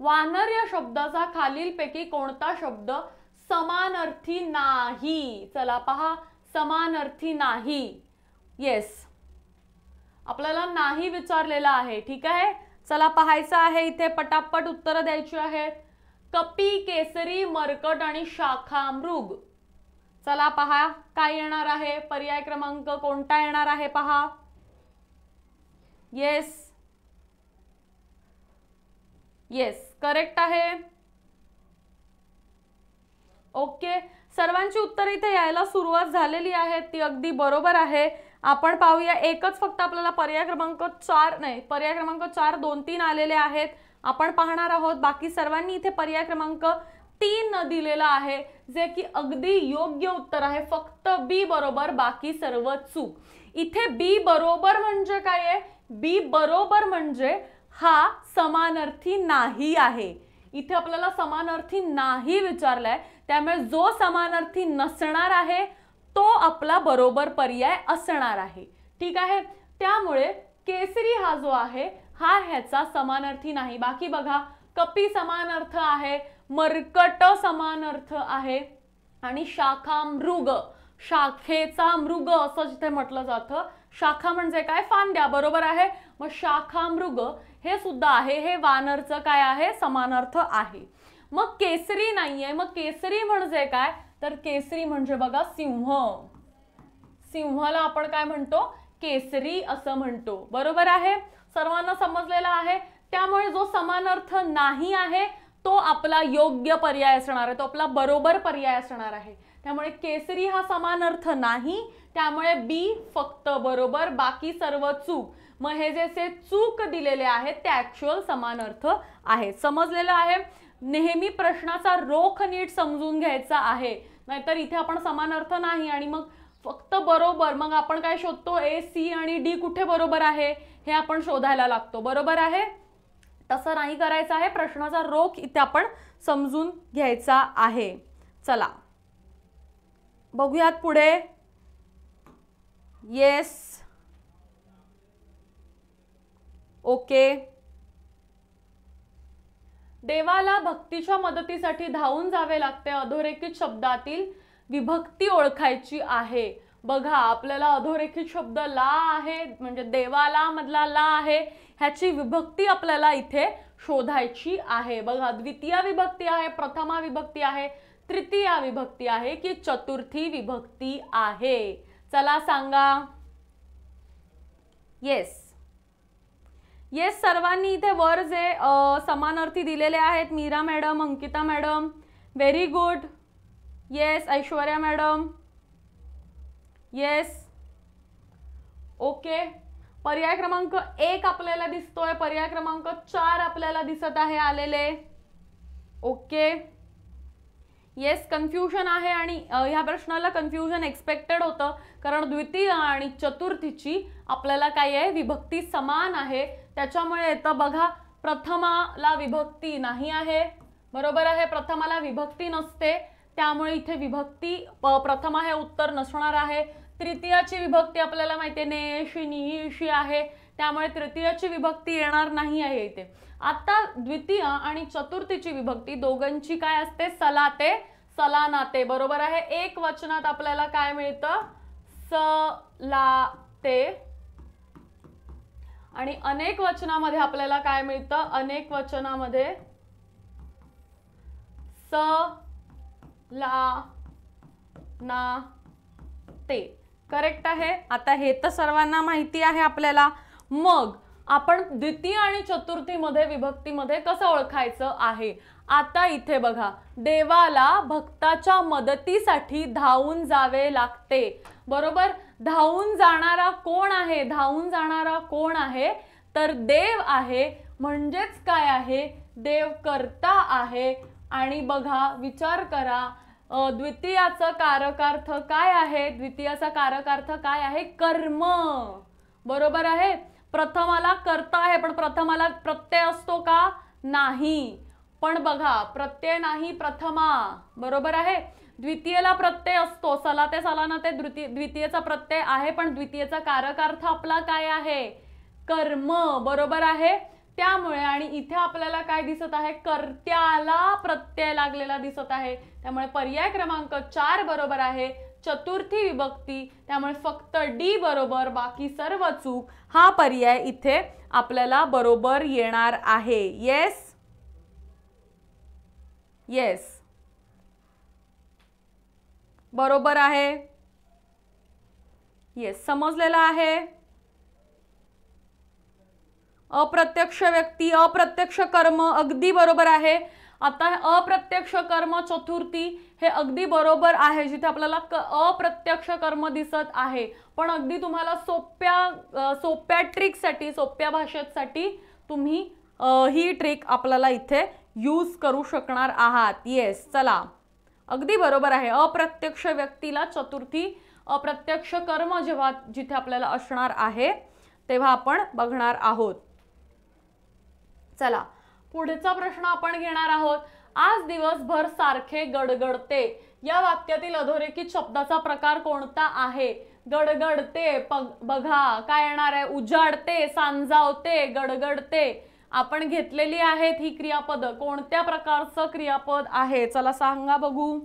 [SPEAKER 1] वानर या शब्दाचा खालीलपैकी कोणता शब्द समानार्थी नाही चला पहा समानार्थी नाही येस आपल्याला नाही विचारलेला आहे ठीक आहे चला पाहायचं आहे इथे पटापट उत्तर द्यायची आहेत कपी केसरी मरकट आणि शाखा मृग चला पहा काय येणार आहे पर्याय क्रमांक कोणता येणार आहे पहा येस येस करेक्ट आहे ओके सर्वांची उत्तर इथे यायला सुरुवात झालेली आहे ती अगदी बरोबर आहे आपण पाहूया एकच फक्त आपल्याला पर्याय क्रमांक चार नाही पर्याय क्रमांक चार दोन तीन आलेले आहेत आपण पाहणार आहोत बाकी सर्वांनी इथे पर्याय क्रमांक तीन दिलेला आहे जे की अगदी योग्य उत्तर आहे फक्त बी बरोबर बाकी सर्व चूक इथे बी बरोबर म्हणजे काय आहे बी बरोबर म्हणजे हा समानार्थी नाही आहे इथे आपल्याला समानार्थी नाही विचारलाय त्यामुळे जो समानार्थी नसणार आहे तो आपला बरोबर पर्याय असणार आहे ठीक आहे त्यामुळे केसरी हा जो आहे हा ह्याचा समानार्थी नाही बाकी बघा कपी अर्थ आहे मर्कट अर्थ आहे आणि शाखा मृग शाखेचा मृग असं जिथे म्हटलं जातं शाखा म्हणजे काय फांद्या बरोबर आहे मग शाखा मृग हे सुद्धा आहे हे वानरचं काय आहे समानार्थ आहे मग केसरी नाहीये मग केसरी म्हणजे काय तर केसरी म्हणजे बघा सिंह सिंहाला आपण काय म्हणतो केसरी असं म्हणतो बरोबर आहे सर्वांना समजलेला आहे त्यामुळे जो समान अर्थ नाही आहे तो आपला योग्य पर्याय असणार आहे तो आपला बरोबर पर्याय असणार आहे त्यामुळे केसरी हा समान अर्थ नाही त्यामुळे बी फक्त बरोबर बाकी सर्व चूक मग हे से चूक दिलेले आहेत ते ॲक्च्युअल अर्थ आहे समजलेलं आहे नेहमी प्रश्नाचा रोख नीट समजून घ्यायचा आहे नाहीतर इथे आपण समान अर्थ नाही आणि मग फक्त बरोबर मग आपण काय शोधतो ए सी आणि डी कुठे बरोबर आहे हे आपण शोधायला लागतो बरोबर आहे तसं नाही करायचं आहे प्रश्नाचा रोख इथे आपण समजून घ्यायचा आहे चला बघूयात पुढे येस ओके देवाला भक्तीच्या मदतीसाठी धावून जावे लागते अधोरेखित शब्दातील विभक्ती ओळखायची आहे बघा आपल्याला अधोरेखित शब्द ला आहे म्हणजे देवाला मधला ला आहे ह्याची विभक्ती आपल्याला इथे शोधायची आहे बघा द्वितीय विभक्ती आहे प्रथमा विभक्ती आहे तृतीया विभक्ती आहे की चतुर्थी विभक्ती आहे चला सांगा येस येस सर्वांनी इथे वर जे समानार्थी दिलेले आहेत Meera madam Ankita madam very good yes Aishwarya madam yes okay पर्याय क्रमांक एक आपल्याला दिसतोय पर्याय क्रमांक चार आपल्याला दिसत आहे आलेले ओके येस कन्फ्युजन आहे आणि ह्या प्रश्नाला कन्फ्युजन एक्सपेक्टेड होतं कारण द्वितीय आणि चतुर्थीची आपल्याला काय आहे विभक्ती समान आहे त्याच्यामुळे येतं बघा प्रथमाला विभक्ती नाही आहे बरोबर आहे प्रथमाला विभक्ती नसते त्यामुळे इथे विभक्ती प्रथमा हे उत्तर नसणार आहे तृतीयाची विभक्ती आपल्याला माहिती आहे नेशी निशी आहे त्यामुळे तृतीयाची विभक्ती येणार नाही आहे इथे आता द्वितीय आणि चतुर्थीची विभक्ती दोघांची काय असते सलाते सलानाते बरोबर आहे एक वचनात आपल्याला काय मिळतं सलाते आणि अनेक वचनामध्ये आपल्याला काय मिळतं अनेक वचनामध्ये स ला ना ते करेक्ट आहे आता हे तर सर्वांना माहिती आहे आपल्याला मग आपण द्वितीय आणि चतुर्थीमध्ये विभक्तीमध्ये कसं ओळखायचं आहे आता इथे बघा देवाला भक्ताच्या मदतीसाठी धावून जावे लागते बरोबर धावून जाणारा कोण आहे धावून जाणारा कोण आहे तर देव आहे म्हणजेच काय आहे देव करता आहे आणि बघा विचार करा द्वितीयाचं कारकार्थ काय आहे द्वितीयाचा कारकार्थ काय आहे कर्म बरोबर आहे प्रथमाला करता आहे पण प्रथमाला प्रत्यय असतो का नाही पण बघा प्रत्यय नाही प्रथमा बरोबर आहे द्वितीयला प्रत्यय असतो सला ते ना ते द्वितीय द्वितीयचा प्रत्यय आहे पण द्वितीयचा कारक अर्थ आपला काय आहे कर्म बरोबर आहे त्यामुळे आणि इथे आपल्याला काय दिसत आहे कर्त्याला प्रत्यय लागलेला दिसत आहे त्यामुळे पर्याय क्रमांक चार बरोबर आहे चतुर्थी विभक्ती त्यामुळे फक्त डी बरोबर बाकी सर्व चूक हा पर्याय इथे आपल्याला बरोबर येणार आहे येस येस बरोबर आहे येस समजलेलं आहे अप्रत्यक्ष व्यक्ती अप्रत्यक्ष कर्म अगदी बरोबर आहे आता अप्रत्यक्ष कर्म चतुर्थी हे अगदी बरोबर आहे जिथे आपल्याला क अप्रत्यक्ष कर्म दिसत आहे पण अगदी तुम्हाला सोप्या सोप्या ट्रिकसाठी सोप्या भाषेसाठी तुम्ही ही ट्रिक आपल्याला इथे यूज करू शकणार आहात येस चला अगदी बरोबर आहे अप्रत्यक्ष व्यक्तीला चतुर्थी अप्रत्यक्ष कर्म जेव्हा जिथे आपल्याला असणार आहे तेव्हा आपण बघणार आहोत चला पुढचा प्रश्न आपण घेणार आहोत आज दिवसभर सारखे गडगडते या वाक्यातील अधोरेखित शब्दाचा प्रकार कोणता आहे गडगडते बघा काय येणार आहे उजाडते सांजावते गडगडते आपण घेतलेली आहेत ही क्रियापद कोणत्या प्रकारचं क्रियापद आहे चला सांगा बघू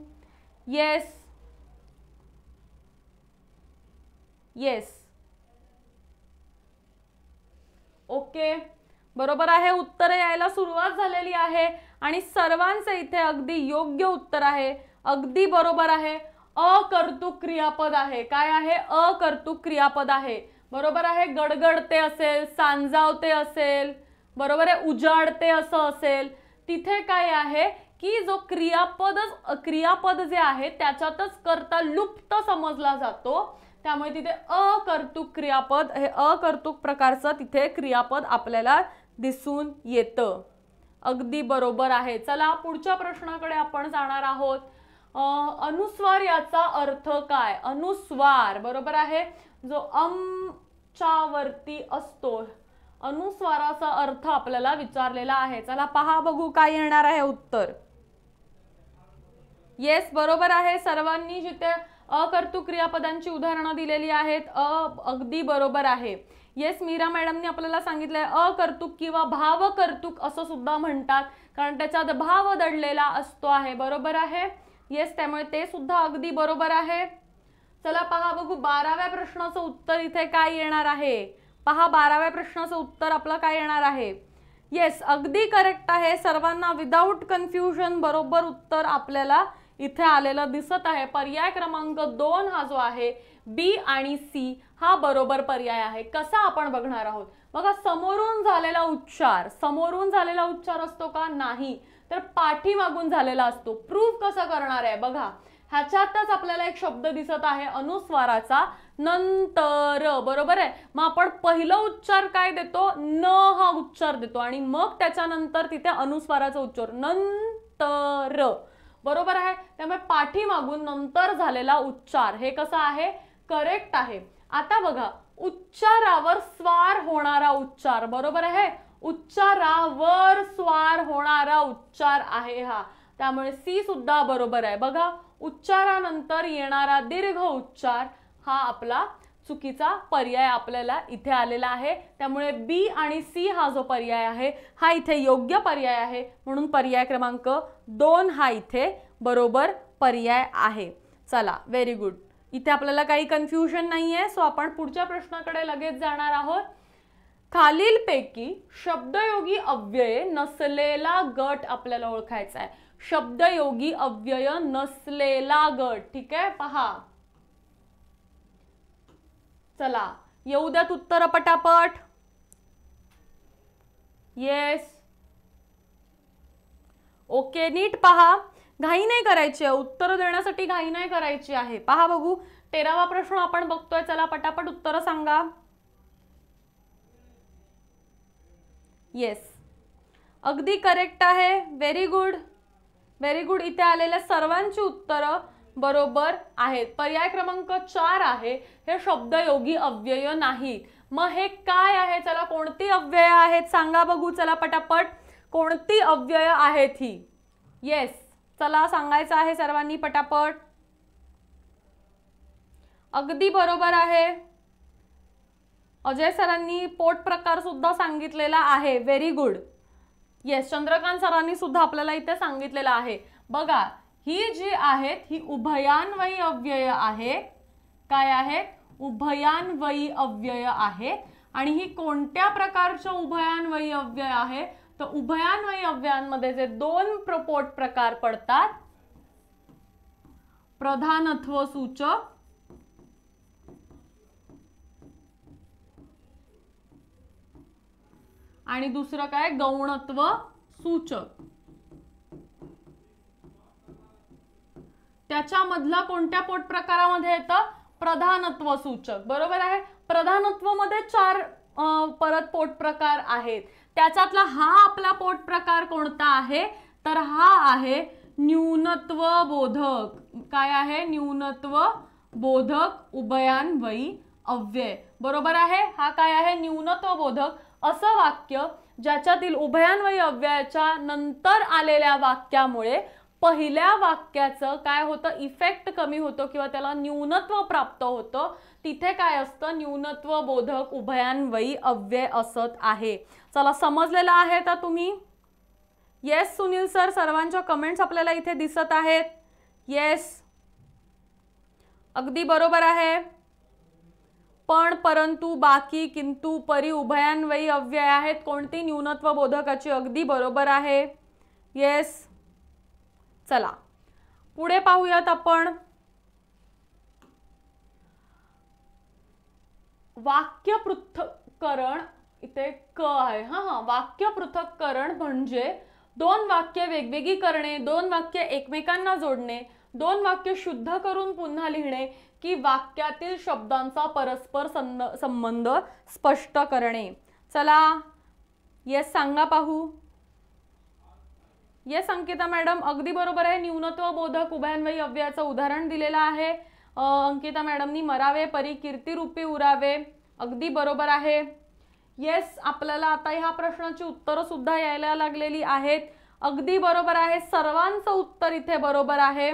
[SPEAKER 1] येस येस ओके बरोबर आहे उत्तर यायला सुरुवात झालेली आहे आणि सर्वांचं इथे अगदी योग्य उत्तर आहे अगदी बरोबर आहे अकर्तुक क्रियापद आहे काय आहे अकर्तुक क्रियापद आहे बरोबर आहे गडगडते असेल सांजावते असेल बरोबर आहे उजाडते असं असेल तिथे काय आहे की जो क्रियापद क्रियापद जे आहे त्याच्यातच करता लुप्त समजला जातो त्यामुळे तिथे अकर्तुक क्रियापद हे अकर्तुक प्रकारचं तिथे क्रियापद आपल्याला दिसून येतं अगदी बरोबर आहे चला पुढच्या प्रश्नाकडे आपण जाणार आहोत अनुस्वार याचा अर्थ काय अनुस्वार बरोबर आहे जो अमच्यावरती असतो अनुस्वाराचा अर्थ आपल्याला विचारलेला आहे चला पहा बघू काय येणार आहे उत्तर येस बरोबर आहे सर्वांनी जिथे अकर्तुक क्रियापदांची उदाहरणं दिलेली आहेत अ अगदी बरोबर आहे येस मीरा मॅडमनी आपल्याला सांगितलंय अकर्तुक किंवा भावकर्तुक असं सुद्धा म्हणतात कारण त्याच्यात भाव दडलेला असतो आहे बरोबर आहे येस त्यामुळे ते सुद्धा अगदी बरोबर आहे चला पहा बघू बाराव्या प्रश्नाचं उत्तर इथे काय येणार आहे पहा बाराव्या प्रश्नाचं उत्तर आपलं काय येणार आहे येस अगदी करेक्ट आहे सर्वांना विदाऊट कन्फ्युजन बरोबर उत्तर आपल्याला इथे आलेलं दिसत आहे पर्याय क्रमांक दोन हा जो आहे बी आणि सी हा बरोबर पर्याय आहे कसा आपण बघणार आहोत बघा समोरून झालेला उच्चार समोरून झालेला उच्चार असतो का नाही तर पाठीमागून झालेला असतो प्रूफ कसा करणार आहे बघा ह्याच्यातच आपल्याला एक शब्द दिसत आहे अनुस्वाराचा नंतर बरोबर आहे मग आपण पहिलं उच्चार काय देतो न हा उच्चार देतो आणि मग त्याच्यानंतर तिथे अनुस्वाराचा उच्चार नंतर बरोबर आहे त्यामुळे पाठीमागून नंतर झालेला उच्चार हे कसं आहे करेक्ट आहे आता बघा उच्चारावर स्वार होणारा उच्चार बरोबर आहे उच्चारावर स्वार होणारा उच्चार आहे हा त्यामुळे सी सुद्धा बरोबर आहे बघा उच्चारानंतर येणारा दीर्घ उच्चार हा आपला चुकीचा पर्याय आपल्याला इथे आलेला आहे त्यामुळे बी आणि सी हा जो पर्याय आहे हा इथे योग्य पर्याय आहे म्हणून पर्याय क्रमांक दोन हा इथे बरोबर पर्याय आहे चला व्हेरी गुड इथे आपल्याला काही कन्फ्युजन नाही आहे सो आपण पुढच्या प्रश्नाकडे लगेच जाणार आहोत खालीलपैकी शब्दयोगी अव्यय नसलेला गट आपल्याला ओळखायचा आहे शब्दयोगी अव्यय नसलेला गट ठीक आहे पहा चला येऊ द्यात उत्तर पटापट येस ओके नीट पहा घाई नाही करायची आहे उत्तर देण्यासाठी घाई नाही करायची आहे पहा बघू तेरावा प्रश्न आपण बघतोय चला पटापट उत्तर सांगा येस अगदी करेक्ट आहे व्हेरी गुड व्हेरी गुड इथे आलेल्या सर्वांची उत्तरं बरोबर आहेत पर्याय क्रमांक चार आहे हे शब्दयोगी अव्यय नाही मग हे काय आहे चला कोणती अव्यय आहेत सांगा बघू चला पटापट कोणती अव्यय आहेत ही येस चला सांगायचं आहे सर्वांनी पटापट अगदी बरोबर आहे अजय सरांनी पोट प्रकार सुद्धा सांगितलेला आहे व्हेरी गुड येस चंद्रकांत सरांनी सुद्धा आपल्याला इथे सांगितलेलं आहे बघा ही जी आहेत ही उभयान्वयी अव्यय आहेत काय आहेत उभयान्वयी अव्यय आहेत आणि ही कोणत्या प्रकारच्या उभयान्वयी अव्यय आहे तर उभयान्वयी अव्ययांमध्ये जे दोन प्रपोट प्रकार पडतात प्रधानत्व सूचक आणि दुसरं काय गौणत्व सूचक मधला कोणत्या पोट प्रकारामध्ये येतं प्रधानत्व सूचक बरोबर आहे प्रधानत्वमध्ये चार परत पोट प्रकार आहेत त्याच्यातला हा आपला पोट प्रकार कोणता आहे तर हा आहे न्यूनत्व बोधक काय आहे न्यूनत्व बोधक उभयान्वयी अव्यय बरोबर आहे हा काय आहे न्यूनत्व बोधक असं वाक्य ज्याच्यातील उभयान्वयी अव्ययाच्या नंतर आलेल्या वाक्यामुळे पहिल्या वाक्याचं काय होतं इफेक्ट कमी होतो किंवा त्याला न्यूनत्व प्राप्त होतं तिथे काय असतं न्यूनत्व बोधक उभयान्वयी अव्यय असत आहे चला समजलेलं आहे का तुम्ही येस सुनील सर सर्वांच्या कमेंट्स आपल्याला इथे दिसत आहेत येस अगदी बरोबर आहे पण परंतु बाकी किंतु परी उभयान्वयी अव्यय आहेत कोणती न्यूनत्व बोधकाची अगदी बरोबर आहे येस चला पुढे पाहूयात आपण वाक्य पृथक्करण इथे क आहे हां हां वाक्य पृथक्करण म्हणजे दोन वाक्य वेगवेगळी करणे दोन वाक्य एकमेकांना जोडणे दोन वाक्य शुद्ध करून पुन्हा लिहिणे की वाक्यातील शब्दांचा परस्पर संबंध स्पष्ट करणे चला येस सांगा पाहू ये अंकिता मॅडम अगदी बरोबर आहे न्यूनत्व बोधक उभयान्वयी अव्ययाचं उदाहरण दिलेलं आहे अंकिता मॅडमनी मरावे परी रूपी उरावे अगदी बरोबर आहे येस आपल्याला आता ह्या प्रश्नाची उत्तरं सुद्धा यायला लागलेली आहेत अगदी बरोबर आहे सर्वांचं उत्तर इथे बरोबर आहे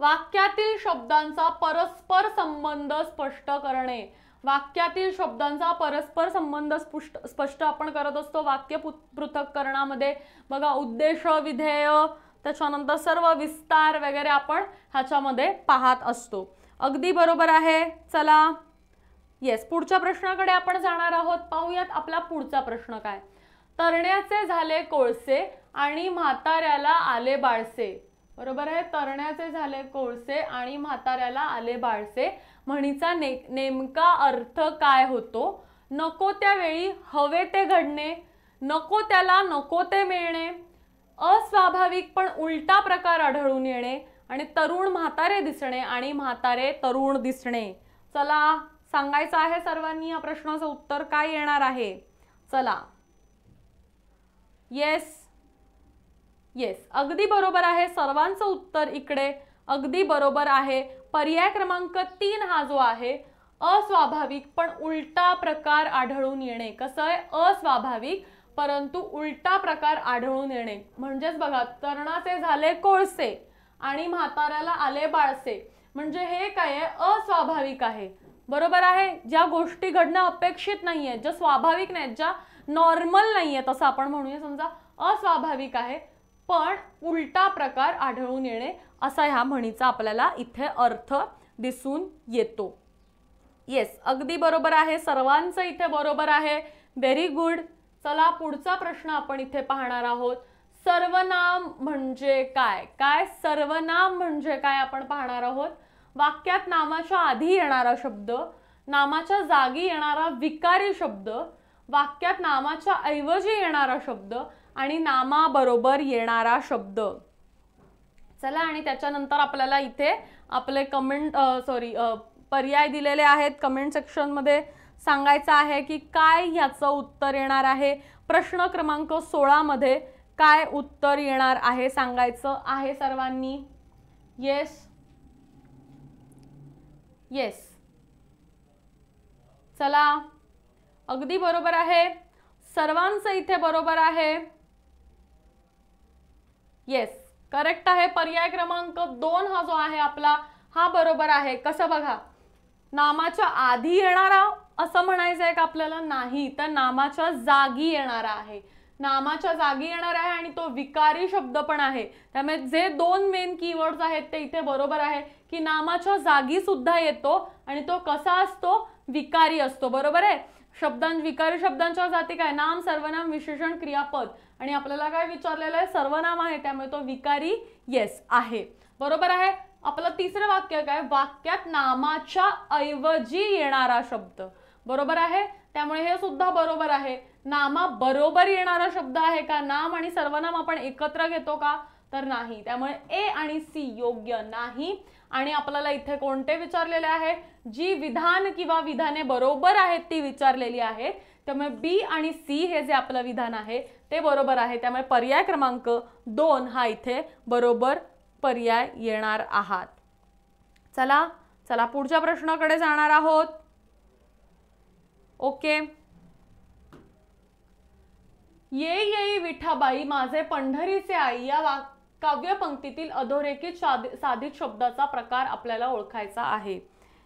[SPEAKER 1] वाक्यातील शब्दांचा परस्पर संबंध स्पष्ट करणे वाक्यातील शब्दांचा परस्पर संबंध स्पष्ट स्पष्ट आपण करत असतो वाक्य पृथक्करणामध्ये बघा उद्देश विधेय त्याच्यानंतर सर्व विस्तार वगैरे आपण ह्याच्यामध्ये पाहत असतो अगदी बरोबर आहे चला येस पुढच्या प्रश्नाकडे आपण जाणार आहोत पाहूयात आपला पुढचा प्रश्न काय तरण्याचे झाले कोळसे आणि म्हाताऱ्याला आले बाळसे बरोबर आहे तरण्याचे झाले कोळसे आणि म्हाताऱ्याला आले बाळसे म्हणीचा ने नेमका अर्थ काय होतो नको त्यावेळी हवे ते घडणे नको त्याला नको ते मिळणे अस्वाभाविक पण उलटा प्रकार आढळून येणे आणि तरुण म्हातारे दिसणे आणि म्हातारे तरुण दिसणे चला सांगायचं आहे सर्वांनी या प्रश्नाचं उत्तर काय येणार आहे चला येस येस अगदी बरोबर आहे सर्वांचं उत्तर इकडे अगदी बरोबर आहे पर्याय क्रमांक तीन हा जो आहे अस्वाभाविक पण उलटा प्रकार आढळून येणे कसं आहे अस्वाभाविक परंतु उलटा प्रकार आढळून येणे म्हणजेच बघा तरणाचे झाले कोळसे आणि म्हाताऱ्याला आले बाळसे म्हणजे हे काय आहे अस्वाभाविक आहे बरोबर आहे ज्या गोष्टी घडणं अपेक्षित नाही आहेत ज्या स्वाभाविक नाहीत ज्या नॉर्मल नाही आहेत असं आपण म्हणूया समजा अस्वाभाविक आहे पण उलटा प्रकार आढळून येणे असा ह्या म्हणीचा आपल्याला इथे अर्थ दिसून येतो येस अगदी बरोबर आहे सर्वांचं इथे बरोबर आहे व्हेरी गुड चला पुढचा प्रश्न आपण इथे पाहणार आहोत सर्वनाम म्हणजे काय काय सर्वनाम म्हणजे काय आपण पाहणार आहोत वाक्यात नामाच्या आधी येणारा शब्द नामाच्या जागी येणारा विकारी शब्द वाक्यात नामाच्या ऐवजी येणारा शब्द आणि नामाबरोबर येणारा शब्द चला आणि त्याच्यानंतर आपल्याला इथे आपले कमेंट सॉरी पर्याय दिलेले आहेत कमेंट सेक्शनमध्ये सांगायचं आहे की काय याचं उत्तर येणार आहे प्रश्न क्रमांक सोळामध्ये काय उत्तर येणार आहे सांगायचं आहे सर्वांनी येस येस चला अगदी बरोबर आहे सर्वांचं इथे बरोबर आहे येस करेक्ट आहे पर्याय क्रमांक दोन हा जो आहे आपला हा बरोबर आहे कसं बघा नामाच्या आधी येणारा असं म्हणायचं आहे का आपल्याला नाही तर नामाच्या जागी येणारा आहे नामाच्या जागी येणार आहे आणि तो विकारी शब्द पण आहे त्यामुळे जे दोन मेन कीवर्ड्स आहेत ते इथे बरोबर आहे की नामाच्या जागी सुद्धा येतो आणि तो कसा असतो विकारी असतो बरोबर आहे शब्दां विकारी शब्दांच्या जाती काय नाम सर्वनाम विशेषण क्रियापद आणि आपल्याला काय विचारलेलं आहे सर्वनाम आहे त्यामुळे तो विकारी येस आहे बरोबर आहे आपलं तिसरं वाक्य काय वाक्यात नामाच्या ऐवजी येणारा शब्द बरोबर आहे त्यामुळे हे सुद्धा बरोबर आहे नामा बरोबर येणारा शब्द आहे का नाम आणि सर्वनाम आपण एकत्र घेतो का तर नाही त्यामुळे ए आणि सी योग्य नाही आणि आपल्याला इथे कोणते विचारलेले आहे जी विधान किंवा विधाने बरोबर आहेत ती विचारलेली आहेत त्यामुळे बी आणि सी हे जे आपलं विधान आहे ते बरोबर आहे त्यामुळे पर्याय क्रमांक दोन हा इथे बरोबर पर्याय येणार आहात चला चला पुढच्या प्रश्नाकडे जाणार आहोत ओके ये येई विठाबाई माझे पंढरीचे आई या वा काव्यपंक्तीतील अधोरेखित साधित शब्दाचा प्रकार आपल्याला ओळखायचा आहे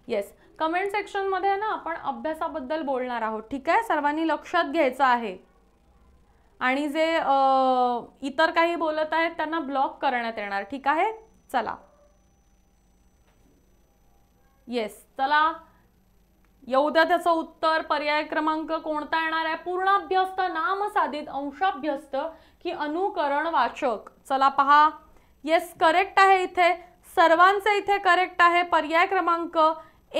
[SPEAKER 1] येस कमेंट सेक्शनमध्ये ना आपण अभ्यासाबद्दल बोलणार आहोत ठीक आहे सर्वांनी लक्षात घ्यायचं आहे आणि जे इतर काही बोलत आहेत त्यांना ब्लॉक करण्यात येणार ठीक आहे चला येस चला येऊ द्या त्याचं उत्तर पर्याय क्रमांक कोणता येणार आहे पूर्णाभ्यस्त नामसाधित अंशाभ्यस्त की अनुकरण वाचक चला पहा येस करेक्ट आहे इथे सर्वांचे इथे करेक्ट आहे पर्याय क्रमांक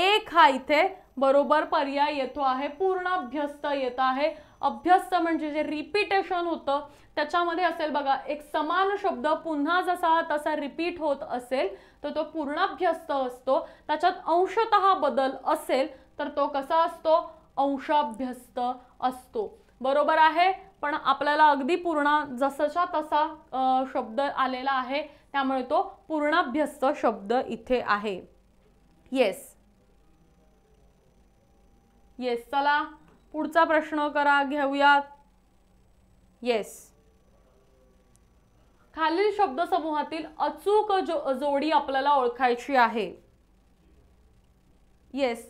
[SPEAKER 1] एक हा इथे बरोबर पर्याय येतो आहे पूर्णाभ्यस्त येत आहे अभ्यस्त म्हणजे जे रिपीटेशन होतं त्याच्यामध्ये असेल बघा एक समान शब्द पुन्हा जसा तसा रिपीट होत असेल तर तो पूर्णाभ्यस्त असतो त्याच्यात अंशत बदल असेल तर तो कसा असतो अंशाभ्यस्त असतो बरोबर आहे पण आपल्याला अगदी पूर्णा जसाच्या तसा शब्द आलेला आहे त्यामुळे तो पूर्णाभ्यस्त शब्द इथे आहे येस येस चला पुढचा प्रश्न करा घेऊयात येस खालील शब्दसमूहातील अचूक जो जोडी आपल्याला ओळखायची आहे येस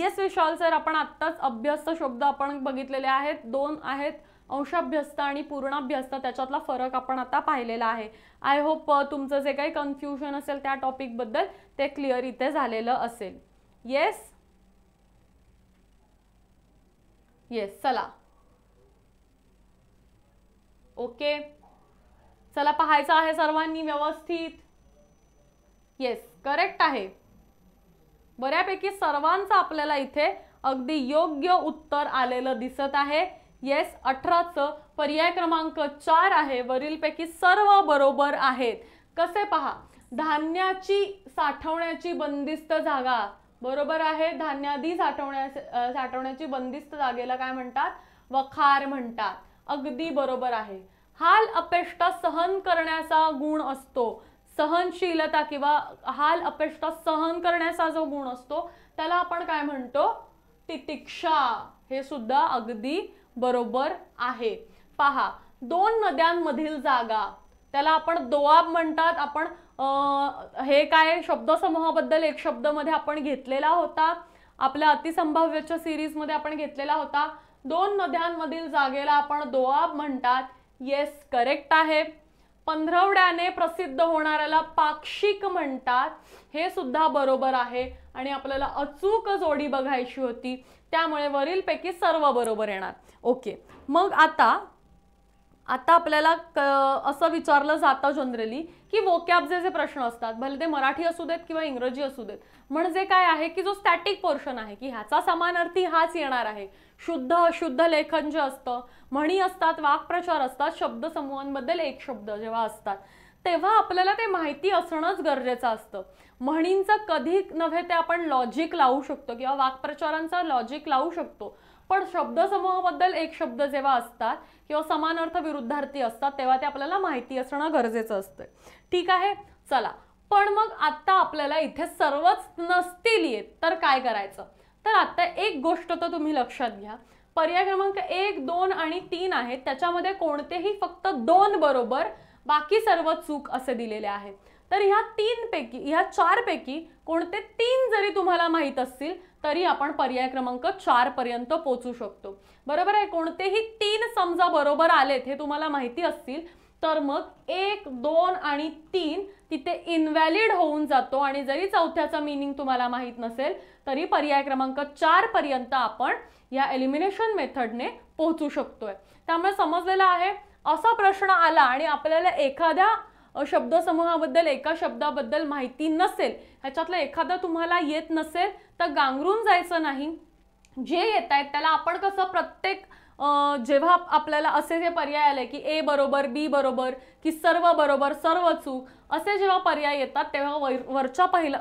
[SPEAKER 1] येस विशाल सर आपण आत्ताच अभ्यस्त शब्द आपण बघितलेले आहेत दोन आहेत अंशाभ्यस्त आणि पूर्णाभ्यस्त त्याच्यातला फरक आपण आता पाहिलेला आहे आय होप तुमचं जे काही कन्फ्युजन असेल त्या टॉपिकबद्दल ते क्लिअर इथे झालेलं असेल येस येस चला ओके चला पाहायचं आहे सर्वांनी व्यवस्थित येस करेक्ट आहे बऱ्यापैकी सर्वांचं आपल्याला इथे अगदी योग्य उत्तर आलेलं दिसत आहे येस अठराचं पर्याय क्रमांक चार आहे वरीलपैकी सर्व बरोबर आहेत कसे पहा धान्याची साठवण्याची बंदिस्त जागा बरोबर आहे धान्यादी साठवण्या साठवण्याची बंदिस्त जागेला काय म्हणतात वखार म्हणतात अगदी बरोबर आहे हाल अपेष्टा सहन करण्याचा गुण असतो सहनशीलता किंवा हाल अपेष्टा सहन करण्याचा जो गुण असतो त्याला आपण काय म्हणतो तितिक्षा हे सुद्धा अगदी बरोबर आहे पहा दोन नद्यांमधील जागा त्याला आपण दोआब म्हणतात आपण हे काय शब्दसमूहाबद्दल एक शब्दमध्ये आपण घेतलेला होता आपल्या अतिसंभाव्याच्या सिरीजमध्ये आपण घेतलेला होता दोन नद्यांमधील जागेला आपण दोआब म्हणतात येस करेक्ट आहे पंधरवड्याने प्रसिद्ध होणाऱ्याला पाक्षिक म्हणतात हे सुद्धा बरोबर आहे आणि आपल्याला अचूक जोडी बघायची होती त्यामुळे वरीलपैकी सर्व बरोबर येणार ओके मग आता आता आपल्याला असं विचारलं जातं जनरली की वोकॅबचे जे प्रश्न असतात भले ते मराठी असू देत किंवा इंग्रजी असू देत म्हणजे काय आहे की जो स्टॅटिक पोर्शन आहे की ह्याचा समानार्थी हाच येणार आहे शुद्ध अशुद्ध लेखन जे असतं म्हणी असतात वाक्प्रचार असतात शब्दसमूहांबद्दल एक शब्द जेव्हा असतात तेव्हा आपल्याला ते माहिती असणंच गरजेचं असतं म्हणींचं कधी नव्हे ते आपण लॉजिक लावू शकतो किंवा वाक्प्रचारांचा लॉजिक लावू शकतो पण शब्दसमूहाबद्दल एक शब्द जेव्हा असतात किंवा समान अर्थ विरुद्धार्थी असतात तेव्हा ते आपल्याला माहिती असणं गरजेचं असतं ठीक आहे चला पण मग आत्ता आपल्याला इथे सर्वच नसतील येत तर काय करायचं तर आत्ता एक गोष्ट तर तुम्ही लक्षात घ्या पर्याय क्रमांक एक दोन आणि तीन आहेत त्याच्यामध्ये कोणतेही फक्त दोन बरोबर बाकी सर्व चूक असे दिलेले आहेत तर ह्या तीनपैकी ह्या चारपैकी कोणते तीन जरी तुम्हाला माहीत असतील तरी आपण पर्याय क्रमांक चारपर्यंत पर्यंत पोचू शकतो बरोबर आहे कोणतेही तीन समजा बरोबर आलेत हे तुम्हाला माहिती असतील तर मग एक दोन आणि तीन तिथे इनव्हॅलिड होऊन जातो आणि जरी चौथ्याचा मिनिंग तुम्हाला माहीत नसेल तरी पर्याय क्रमांक चारपर्यंत पर्यंत आपण या एलिमिनेशन मेथडने पोहोचू शकतोय त्यामुळे समजलेलं आहे असा प्रश्न आला आणि आपल्याला एखाद्या शब्दसमूहाबद्दल एका शब्दाबद्दल माहिती नसेल ह्याच्यातलं एखादं तुम्हाला येत नसेल तर गांगरून जायचं नाही जे येत आहेत त्याला आपण कसं प्रत्येक जेव्हा आपल्याला असे जे पर्याय आले की ए बरोबर बी बरोबर की सर्व बरोबर सर्व चूक असे जेव्हा पर्याय येतात तेव्हा वर वरच्या पहिला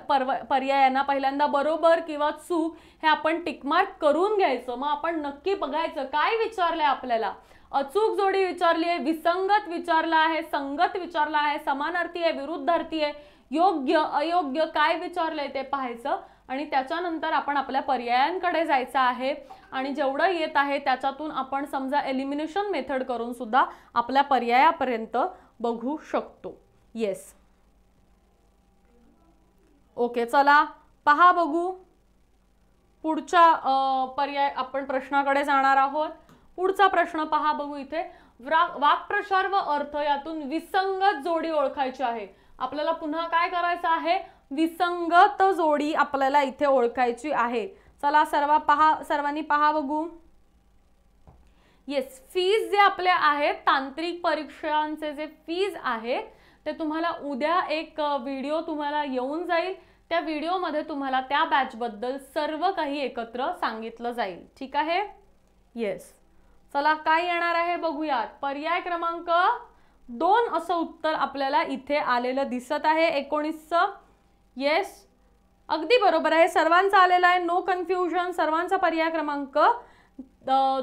[SPEAKER 1] पर्यायांना पहिल्यांदा बरोबर किंवा चूक हे आपण टिकमार्क करून घ्यायचं मग आपण नक्की बघायचं काय विचारलं आपल्याला अचूक जोडी विचारली आहे विसंगत विचारला आहे संगत विचारला आहे समानार्थी आहे विरुद्धार्थी आहे योग्य अयोग्य काय विचारलंय ते पाहायचं आणि त्याच्यानंतर आपण आपल्या पर्यायांकडे जायचं आहे आणि जेवढं येत आहे त्याच्यातून आपण समजा एलिमिनेशन मेथड करून सुद्धा आपल्या पर्यायापर्यंत बघू शकतो येस ओके चला पहा बघू पुढच्या पर्याय आपण प्रश्नाकडे जाणार आहोत पुढचा प्रश्न पहा बघू इथे वाक्प्रचार व अर्थ यातून विसंगत जोडी ओळखायची आहे आपल्याला पुन्हा काय करायचं आहे विसंगत जोडी आपल्याला इथे ओळखायची आहे चला सर्व पहा सर्वांनी पहा बघू येस फीज जे आपले आहेत तांत्रिक परीक्षांचे जे फीज आहे ते तुम्हाला उद्या एक व्हिडिओ तुम्हाला येऊन जाईल त्या व्हिडिओमध्ये तुम्हाला त्या बॅचबद्दल सर्व काही एकत्र सांगितलं जाईल ठीक आहे येस चला काय येणार आहे बघूयात पर्याय क्रमांक दोन असं उत्तर आपल्याला इथे आलेलं दिसत आहे एकोणीसचं येस अगदी बरोबर आहे सर्वांचं आलेलं आहे नो कन्फ्युजन सर्वांचा पर्याय क्रमांक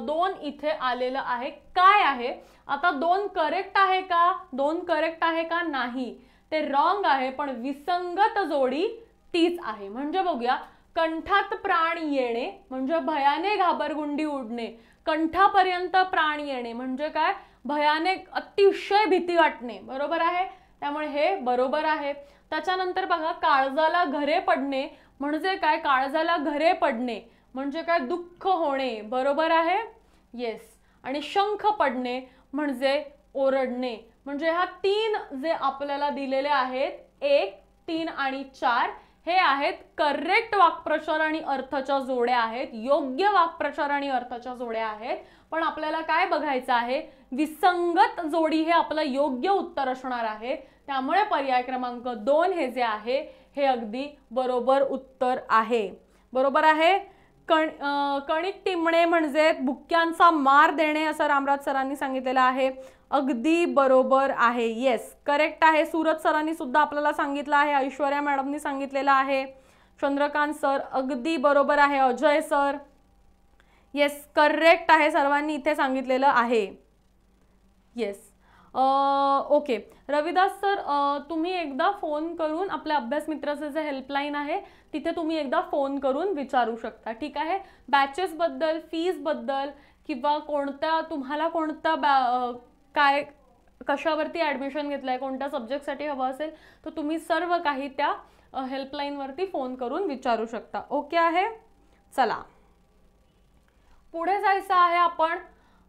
[SPEAKER 1] दोन इथे आलेलं आहे काय आहे आता दोन करेक्ट आहे का दोन करेक्ट आहे का नाही ते रॉंग आहे पण विसंगत जोडी तीच आहे म्हणजे बघूया कंठात प्राण येणे म्हणजे भयाने घाबरगुंडी उडणे कंठापर्यंत प्राण येणे म्हणजे काय भयानक अतिशय भीती वाटणे बरोबर आहे त्यामुळे हे बरोबर आहे त्याच्यानंतर बघा काळजाला घरे पडणे म्हणजे काय काळजाला घरे पडणे म्हणजे काय दुःख होणे बरोबर आहे येस आणि शंख पडणे म्हणजे ओरडणे म्हणजे ह्या तीन जे आपल्याला दिलेले आहेत एक तीन आणि चार हे आहेत करेक्ट वाक्प्रचार आणि अर्थाच्या जोड्या आहेत योग्य वाक्प्रचार आणि अर्थाच्या जोड्या आहेत पण आपल्याला काय बघायचं आहे विसंगत जोडी हे आपलं योग्य उत्तर असणार आहे त्यामुळे पर्याय क्रमांक दोन हे जे आहे हे अगदी बरोबर उत्तर आहे बरोबर आहे कण कणिक टिमणे म्हणजे बुक्क्यांचा मार देणे असं रामराज सरांनी सांगितलेलं आहे अगदी बरोबर आहे येस करेक्ट आहे सुरत सरांनी सुद्धा आपल्याला सांगितलं आहे ऐश्वर्या मॅडमनी सांगितलेलं आहे चंद्रकांत सर अगदी बरोबर आहे अजय सर येस करेक्ट आहे सर्वांनी इथे सांगितलेलं आहे येस ओके रविदास सर तुम्ही एकदा फोन करून आपल्या अभ्यास मित्राचं जे हेल्पलाईन आहे तिथे तुम्ही एकदा फोन करून विचारू शकता ठीक आहे बॅचेसबद्दल फीजबद्दल किंवा कोणत्या तुम्हाला कोणता बॅ काय कशावरती ॲडमिशन घेतलं आहे कोणत्या सब्जेक्टसाठी हवं असेल तर तुम्ही सर्व काही त्या हेल्पलाईनवरती फोन करून विचारू शकता ओके आहे चला पुढे जायचं आहे आपण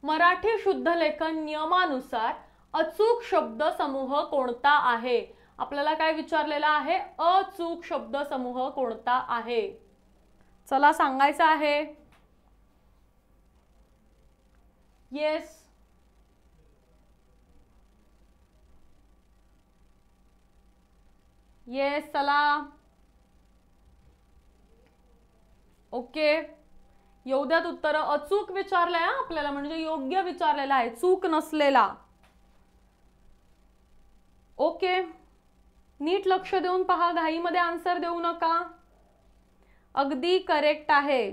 [SPEAKER 1] मराठी शुद्ध लेखन नियमानुसार अचूक शब्द समूह कोणता आहे आपल्याला काय विचारलेला आहे अचूक शब्द समूह कोणता आहे चला सांगायचं आहे येस येस चला ओके एवढ्यात उत्तर अचूक विचारलंय आपल्याला म्हणजे योग्य विचारलेला आहे चूक नसलेला ओके नीट लक्ष देऊन पहा घाईमध्ये आन्सर देऊ नका अगदी करेक्ट आहे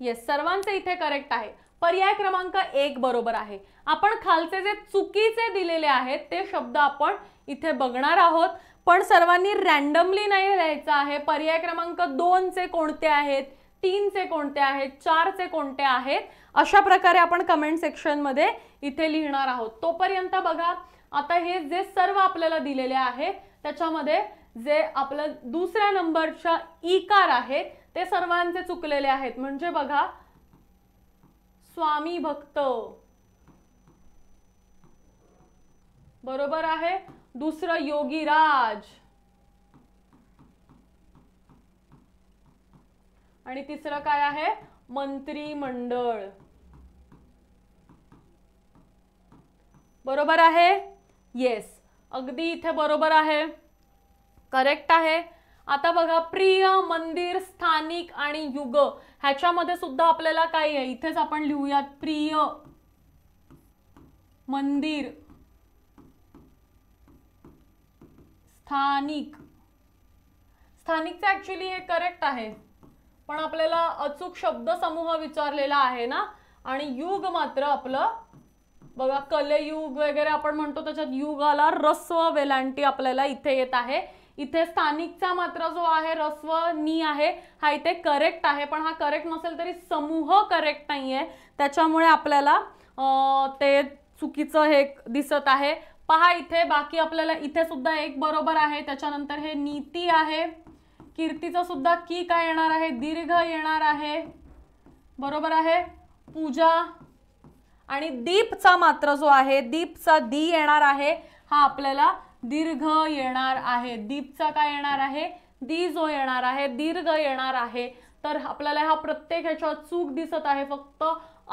[SPEAKER 1] येस सर्वांचे इथे करेक्ट आहे पर्याय क्रमांक एक बरोबर आहे आपण खालचे जे चुकीचे दिलेले आहेत ते शब्द आपण इथे बघणार आहोत पण सर्वांनी रॅन्डमली नाही लिहायचं आहे पर्याय क्रमांक दोनचे कोणते आहेत तीनचे कोणते आहेत चारचे कोणते आहेत अशा प्रकारे आपण कमेंट सेक्शनमध्ये इथे लिहिणार आहोत तोपर्यंत बघा आता हे जे सर्व आपल्याला दिलेले आहे त्याच्यामध्ये जे आपलं दुसऱ्या नंबरच्या इकार आहेत ते सर्वांचे चुकलेले आहेत म्हणजे बघा स्वामी भक्त बरोबर आहे दुसरं योगीराज आणि तिसरं काय आहे मंत्रिमंडळ बरोबर आहे येस अगदी इथे बरोबर आहे करेक्ट आहे आता बघा प्रिय मंदिर स्थानिक आणि युग ह्याच्यामध्ये सुद्धा आपल्याला काय आहे इथेच आपण लिहूयात प्रिय मंदिर स्थानिक स्थानिकचं ॲक्च्युली हे करेक्ट आहे पण आपल्याला अचूक शब्द समूह विचारलेला आहे ना आणि युग मात्र आपलं बघा कलयुग वगैरे आपण म्हणतो त्याच्यात युगाला रस्व वेलांटी आपल्याला इथे येत आहे इथे स्थानिकचा मात्र जो आहे रस्व नी आहे हा इथे करेक्ट आहे पण हा करेक्ट नसेल तरी समूह करेक्ट नाही आहे त्याच्यामुळे आपल्याला ते चुकीचं हे दिसत आहे पहा इथे बाकी आपल्याला इथे सुद्धा एक बरोबर आहे त्याच्यानंतर हे नीती आहे कीर्तीचा सुद्धा की काय येणार आहे दीर्घ येणार आहे बरोबर आहे पूजा आणि दीपचा मात्र जो आहे दीपचा दी येणार आहे हा आपल्याला दीर्घ येणार आहे दीपचा काय येणार आहे दी जो येणार आहे दीर्घ येणार आहे तर आपल्याला हा प्रत्येक ह्याच्यावर चूक दिसत आहे फक्त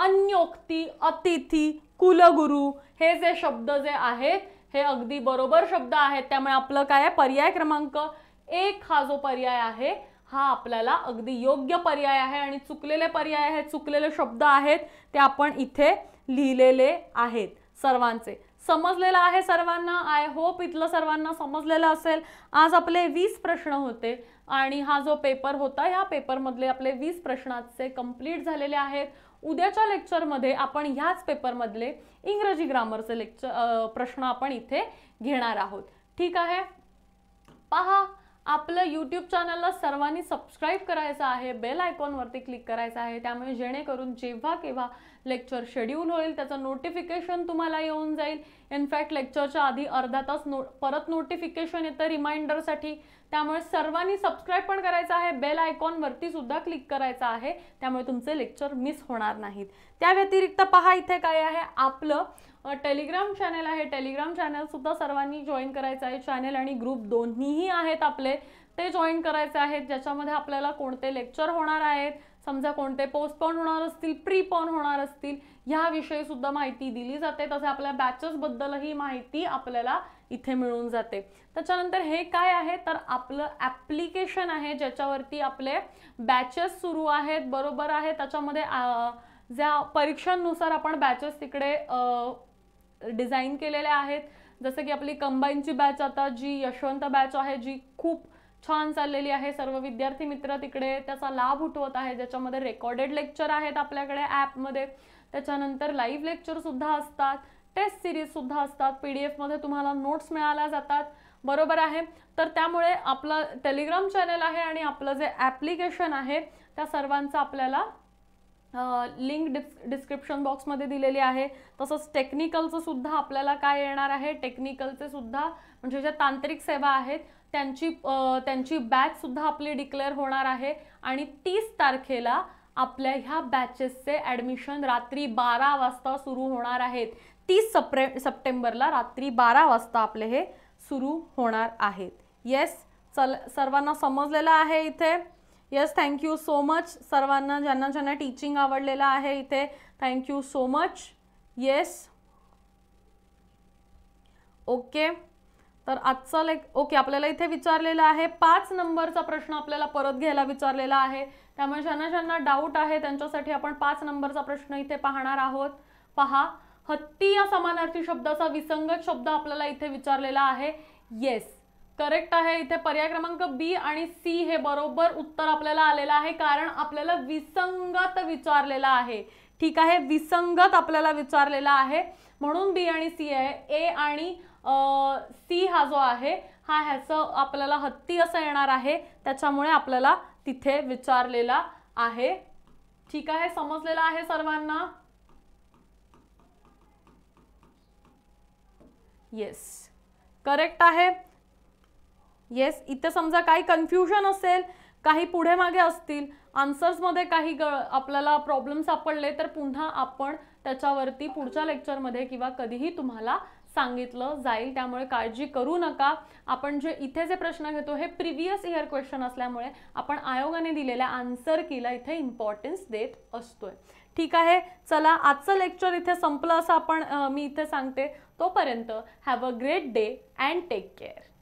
[SPEAKER 1] अन्योक्ती अतिथी कुलगुरू हे जे शब्द जे आहेत हे अगदी बरोबर शब्द आहेत त्यामुळे आपलं काय पर्याय क्रमांक एक हा जो पर्याय आहे हा आपल्याला अगदी योग्य पर्याय आहे आणि चुकलेले पर्याय आहेत चुकलेले शब्द आहेत ते आपण इथे लिहिलेले आहेत सर्वांचे समजलेलं आहे सर्वांना आय होप इथलं सर्वांना समजलेलं असेल आज आपले वीस प्रश्न होते आणि हा जो पेपर होता ह्या पेपरमधले आपले वीस प्रश्नाचे कंप्लीट झालेले आहेत उद्याच्या लेक्चरमध्ये आपण ह्याच पेपरमधले इंग्रजी ग्रामरचे लेक्चर प्रश्न आपण इथे घेणार आहोत ठीक आहे पहा आपलं यूट्यूब चॅनलला सर्वांनी सबस्क्राईब करायचं आहे बेल आयकॉनवरती क्लिक करायचं आहे त्यामुळे जेणेकरून जेव्हा केव्हा लेक्चर शेड्यूल होईल त्याचं नोटिफिकेशन तुम्हाला येऊन जाईल इनफॅक्ट लेक्चरच्या आधी अर्धा तास नो परत नोटिफिकेशन येतं रिमाइंडरसाठी त्यामुळे सर्वांनी सबस्क्राईब पण करायचं आहे बेल आयकॉनवरती सुद्धा क्लिक करायचं आहे त्यामुळे तुमचे लेक्चर मिस होणार नाहीत त्या व्यतिरिक्त पहा इथे काय आहे आपलं टेलिग्राम चॅनल आहे टेलिग्राम चॅनलसुद्धा सर्वांनी जॉईन करायचं आहे चॅनल आणि ग्रुप दोन्हीही आहेत आपले ते जॉईन करायचे आहेत ज्याच्यामध्ये आपल्याला कोणते लेक्चर होणार आहेत समजा कोणते पोस्टपॉन होणार असतील प्रीपॉन होणार असतील ह्याविषयीसुद्धा माहिती दिली जाते तसे आपल्या बॅचेसबद्दलही माहिती आपल्याला इथे मिळून जाते त्याच्यानंतर हे काय आहे तर आपलं ॲप्लिकेशन आहे ज्याच्यावरती आपले बॅचेस सुरू आहेत बरोबर आहे त्याच्यामध्ये ज्या परीक्षांनुसार आपण बॅचेस तिकडे डिझाईन केलेल्या आहेत जसं की आपली कंबाईनची बॅच आता जी यशवंत बॅच आहे जी खूप छान चाललेली आहे सर्व विद्यार्थी मित्र तिकडे त्याचा लाभ उठवत आहे ज्याच्यामध्ये रेकॉर्डेड लेक्चर आहेत आपल्याकडे ॲपमध्ये त्याच्यानंतर लाईव्ह लेक्चरसुद्धा असतात टेस्ट सिरीजसुद्धा असतात पी डी एफमध्ये तुम्हाला नोट्स मिळाल्या जातात बरोबर आहे तर त्यामुळे आपलं टेलिग्राम चॅनल आहे आणि आपलं जे ॲप्लिकेशन आहे त्या सर्वांचा आपल्याला लिंक डिस् डिस्क्रिप्शन बॉक्समध्ये दिलेली आहे तसंच टेक्निकलचंसुद्धा सुद्धा आपल्याला काय येणार आहे टेक्निकलचे सुद्धा म्हणजे ज्या तांत्रिक सेवा आहेत त्यांची त्यांची बॅचसुद्धा आपली डिक्लेअर होणार आहे आणि तीस तारखेला आपल्या ह्या बॅचेसचे ॲडमिशन रात्री बारा वाजता सुरू होणार आहेत तीस सप्रे सप्टेंबरला रात्री बारा वाजता आपले हे सुरू होणार आहेत येस चल सर्वांना समजलेलं आहे इथे येस थँक्यू सो मच सर्वांना ज्यांना ज्यांना टीचिंग आवडलेलं आहे इथे thank you so much yes okay तर आजचा लेक ओके आपल्याला इथे विचारलेलं आहे पाच नंबरचा प्रश्न आपल्याला परत घ्यायला विचारलेला आहे त्यामुळे ज्यांना ज्यांना डाऊट आहे त्यांच्यासाठी आपण पाच नंबरचा प्रश्न इथे पाहणार आहोत पहा हत्ती या समानार्थी शब्दाचा विसंगत शब्द आपल्याला इथे विचारलेला आहे येस करेक्ट आहे इथे पर्याय क्रमांक बी आणि सी हे बरोबर उत्तर आपल्याला आलेलं आहे कारण आपल्याला विसंगत विचारलेला आहे ठीक आहे विसंगत आपल्याला विचारलेला आहे म्हणून बी आणि सी आहे ए आणि सी हा जो आहे हा ह्याचं आपल्याला हत्ती असं येणार आहे त्याच्यामुळे आपल्याला तिथे विचारलेला आहे ठीक आहे समजलेलं आहे सर्वांना येस करेक्ट आहे येस इथं समजा काही कन्फ्युजन असेल काही पुढे मागे असतील आन्सर्समध्ये काही ग आपल्याला प्रॉब्लेम सापडले तर पुन्हा आपण त्याच्यावरती पुढच्या लेक्चरमध्ये किंवा कधीही तुम्हाला सांगितलं जाईल त्यामुळे काळजी करू नका आपण जे इथे जे प्रश्न घेतो हे प्रिव्हियस इयर क्वेश्चन असल्यामुळे आपण आयोगाने दिलेल्या आन्सर कीला इथे इम्पॉर्टन्स देत असतोय ठीक आहे चला आजचं लेक्चर इथे संपलं असं आपण मी इथे सांगते तोपर्यंत have a great day and take care